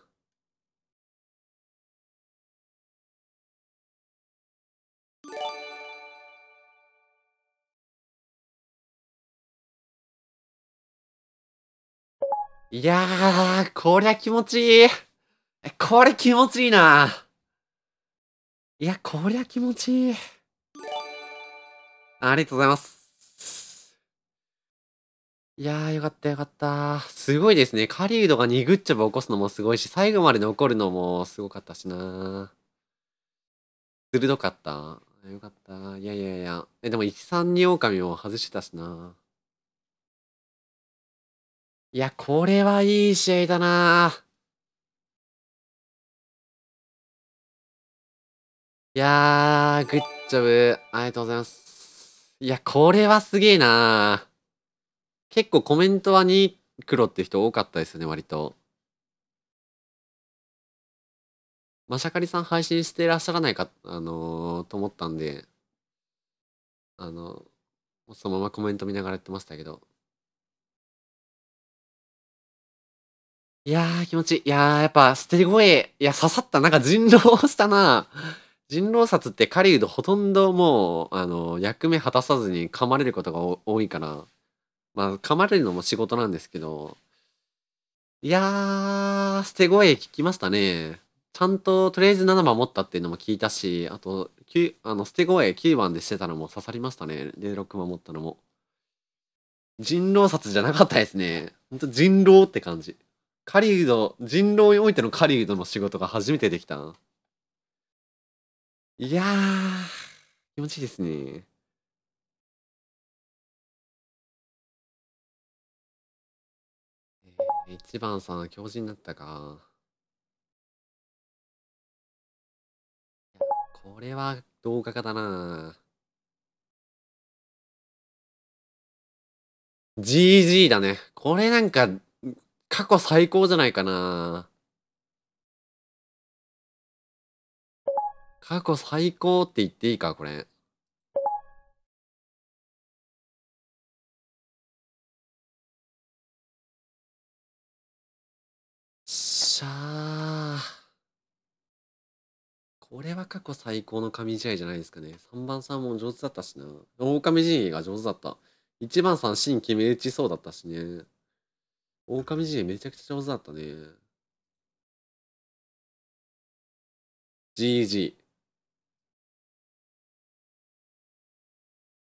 いやー、こりゃ気持ちいい。これ気持ちいいな。いや、こりゃ気持ちいい。ありがとうございます。いやー、よかったよかった。すごいですね。狩人がニグッチョブ起こすのもすごいし、最後まで残るのもすごかったしな鋭かった。よかった。いやいやいや。え、でも、一三二狼も外してたしな。いや、これはいい試合だないやー、グッジョブ。ありがとうございます。いや、これはすげえな結構コメントは2黒って人多かったですよね、割と。まさかりさん配信していらっしゃらないか、あのー、と思ったんで、あのー、そのままコメント見ながらやってましたけど。いやー、気持ちいい。いやー、やっぱ、捨て声、いや、刺さった。なんか人狼したな。人狼殺って狩人ほとんどもうあの役目果たさずに噛まれることが多いからまあ噛まれるのも仕事なんですけどいやー捨て声聞きましたねちゃんととりあえず7番持ったっていうのも聞いたしあと9あの捨て声9番でしてたのも刺さりましたねで6番持ったのも人狼殺じゃなかったですねほんと人狼って感じ狩人人狼においての狩人の仕事が初めてできたいやー、気持ちいいですね。えー、番さん、教授になったか。これは動画化だな GG だね。これなんか、過去最高じゃないかな過去最高って言っていいか、これ。しゃー。これは過去最高の神試合じゃないですかね。3番さんも上手だったしな。狼爺が上手だった。1番さん芯決め打ちそうだったしね。狼爺めちゃくちゃ上手だったね。GG。